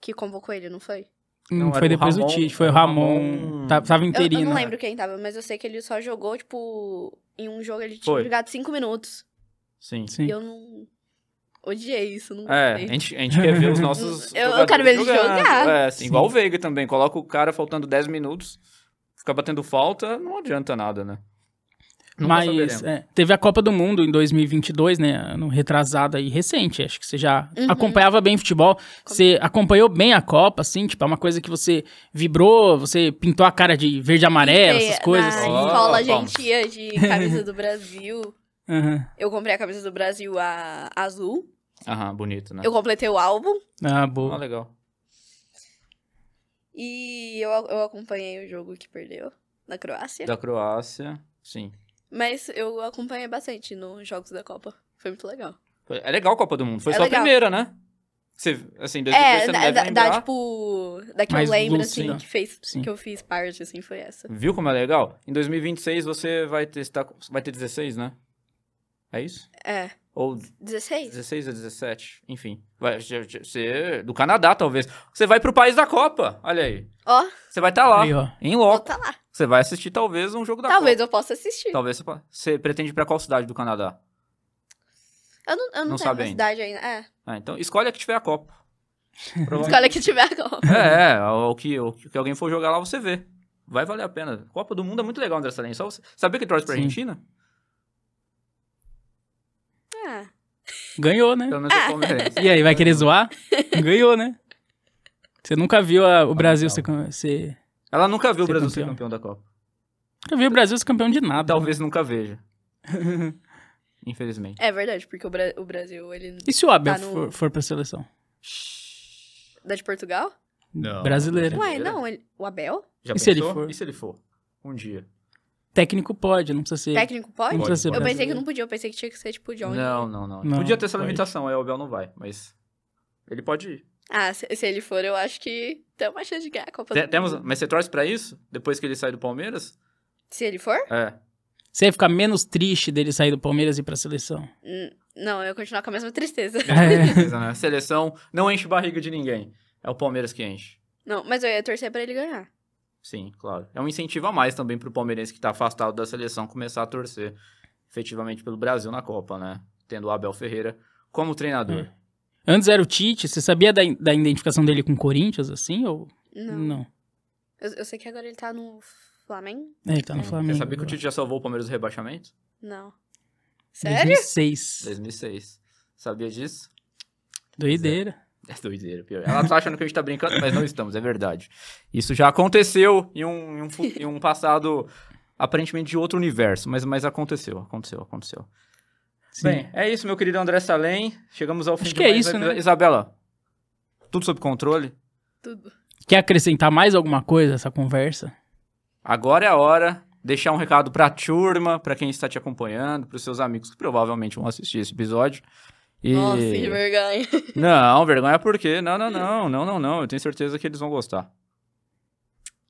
que convocou ele, não foi? Hum, não, não foi depois Ramon, do Tite, foi o Ramon. Ramon... Tava, tava interino. Eu, eu não lembro quem tava, mas eu sei que ele só jogou, tipo, em um jogo ele tinha jogado cinco minutos. Sim. Sim. E eu não. Odiei isso, não É, a gente, a gente quer ver os nossos. Eu- eu quero ver ele jogando. jogar. É, assim, igual o Veiga também. Coloca o cara faltando 10 minutos, fica batendo falta, não adianta nada, né? Nunca Mas é, teve a Copa do Mundo em 2022, né? No retrasado aí, recente. Acho que você já uhum. acompanhava bem futebol. Você acompanhou bem a Copa, assim? Tipo, é uma coisa que você vibrou, você pintou a cara de verde e amarelo, essas coisas. Na assim. escola a gente ia de camisa do Brasil. Uhum. Eu comprei a camisa do Brasil a azul. Aham, bonito, né? Eu completei o álbum. Ah, boa. Ah, legal. E eu, eu acompanhei o jogo que perdeu. Da Croácia. Da Croácia, sim. Mas eu acompanhei bastante nos Jogos da Copa. Foi muito legal. É legal a Copa do Mundo. Foi é só legal. a primeira, né? Você, assim, desde é, você da, deve lembrar. da, tipo, da que eu lembro, assim, que, fez, que eu fiz parte, assim, foi essa. Viu como é legal? Em 2026 você vai ter, vai ter 16, né? É isso? É. Ou 16? 16 ou 17, enfim. Vai ser é do Canadá, talvez. Você vai pro país da Copa, olha aí. Ó. Você vai estar tá lá, aí, ó. em loco. Vou tá lá. Você vai assistir talvez um jogo da Talvez Copa. eu possa assistir. Talvez você, você pretende ir pra qual cidade do Canadá? Eu não, eu não, não tenho sabe cidade ainda. É. Ah, então escolhe a que tiver a Copa. escolhe a que tiver a Copa. É, é que, o que alguém for jogar lá, você vê. Vai valer a pena. Copa do Mundo é muito legal, André Só você... Sabia que trouxe pra Sim. Argentina? É. Ganhou, né? É. E aí, vai querer zoar? Ganhou, né? Você nunca viu a, o Brasil ser, ser ela nunca viu o Brasil campeão. ser campeão da Copa. Nunca viu o Brasil ser campeão de nada. Talvez né? nunca veja. Infelizmente. É verdade, porque o, Bra o, Brasil, ele. E se o Abel tá no... for, for pra seleção? Da de Portugal? Não. Brasileira. Ué, não, ele... o Abel? Já e pensou? se ele for? E se ele for? Um dia. Técnico pode, não precisa ser. Técnico pode? Não pode. eu pensei que não podia, eu pensei que tinha que ser tipo John. Não, não, não, não. podia ter essa limitação, aí o Abel não vai, mas. Ele pode ir. Ah, se, se ele for, eu acho que tem uma chance de ganhar a Copa T do temos, Mundo. Mas você torce pra isso? Depois que ele sai do Palmeiras? Se ele for? É. Você ia ficar menos triste dele sair do Palmeiras e ir pra seleção? não, eu ia continuar com a mesma tristeza. É. Né? a seleção não enche barriga de ninguém. É o Palmeiras que enche. Não, mas eu ia torcer pra ele ganhar. Sim, claro. É um incentivo a mais também pro palmeirense que tá afastado da seleção começar a torcer efetivamente pelo Brasil na Copa, né? Tendo o Abel Ferreira como treinador. É. Antes era o Tite, você sabia da, da identificação dele com o Corinthians, assim, ou... Não. Não. Eu, eu sei que agora ele tá no Flamengo. É, ele tá no é. Flamengo. Você sabia que o Tite já salvou o Palmeiras do rebaixamento? Não. Sério? 2006. 2006. Sabia disso? Doideira. É, é doideira, pior. Ela tá achando que a gente tá brincando, mas não estamos, é verdade. Isso já aconteceu em um, em um, em um passado aparentemente de outro universo, mas, mas aconteceu, aconteceu, aconteceu. Sim. Bem, é isso, meu querido André Salem. Chegamos ao fim Acho que é isso, né? Isabela, tudo sob controle? Tudo. Quer acrescentar mais alguma coisa a essa conversa? Agora é a hora deixar um recado para a turma, para quem está te acompanhando, para os seus amigos que provavelmente vão assistir esse episódio. E... Nossa, que vergonha. Não, vergonha por quê? Não, não, não, não, não, não. Eu tenho certeza que eles vão gostar.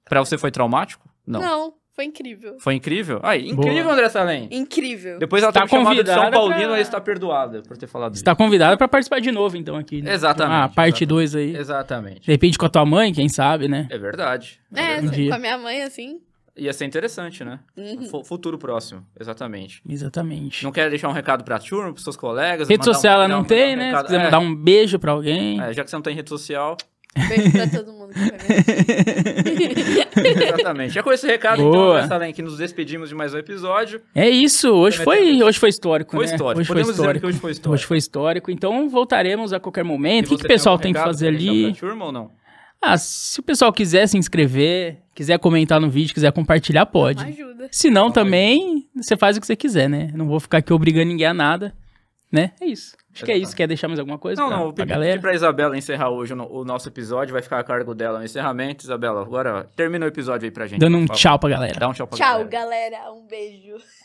Para você foi traumático? Não. Não. Foi incrível. Foi incrível? Aí, ah, incrível, Boa. André Salem. Incrível. Depois ela tá, tá convidada de São Paulino, pra... está perdoada por ter falado Está convidada para participar de novo, então, aqui. Né? Exatamente. Ah, parte 2 aí. Exatamente. De repente com a tua mãe, quem sabe, né? É verdade. É, é com a minha mãe, assim. Ia ser interessante, né? Uhum. Futuro próximo, exatamente. Exatamente. Não quero deixar um recado pra turma, pros seus colegas. Rede social um, ela não, não tem, um né? Se quiser é. mandar um beijo pra alguém. É, já que você não tem rede social. Beijo pra todo mundo que foi Exatamente. Já com esse recado, então, Boa. então, além que nos despedimos de mais um episódio. É isso. Hoje, foi, hoje foi histórico, Foi né? histórico. Hoje Podemos foi histórico. dizer que hoje foi histórico. Hoje foi histórico. Então, voltaremos a qualquer momento. E o que, o pessoal tem, tem que fazer ali? Turma ou não? Ah, se o pessoal quiser se inscrever, quiser comentar no vídeo, quiser compartilhar, pode. Não ajuda. Se não, não também, ajuda. você faz o que você quiser, né? Não vou ficar aqui obrigando ninguém a nada, né? É isso. Acho que é isso. Quer deixar mais alguma coisa? Não, pra, não. Eu pra Isabela encerrar hoje o, o, nosso episódio. Vai ficar a cargo dela no encerramento. Isabela, agora termina o episódio aí pra gente. Dando um tchau pra galera. Dá um tchau pra tchau, galera. Tchau, galera. Um beijo.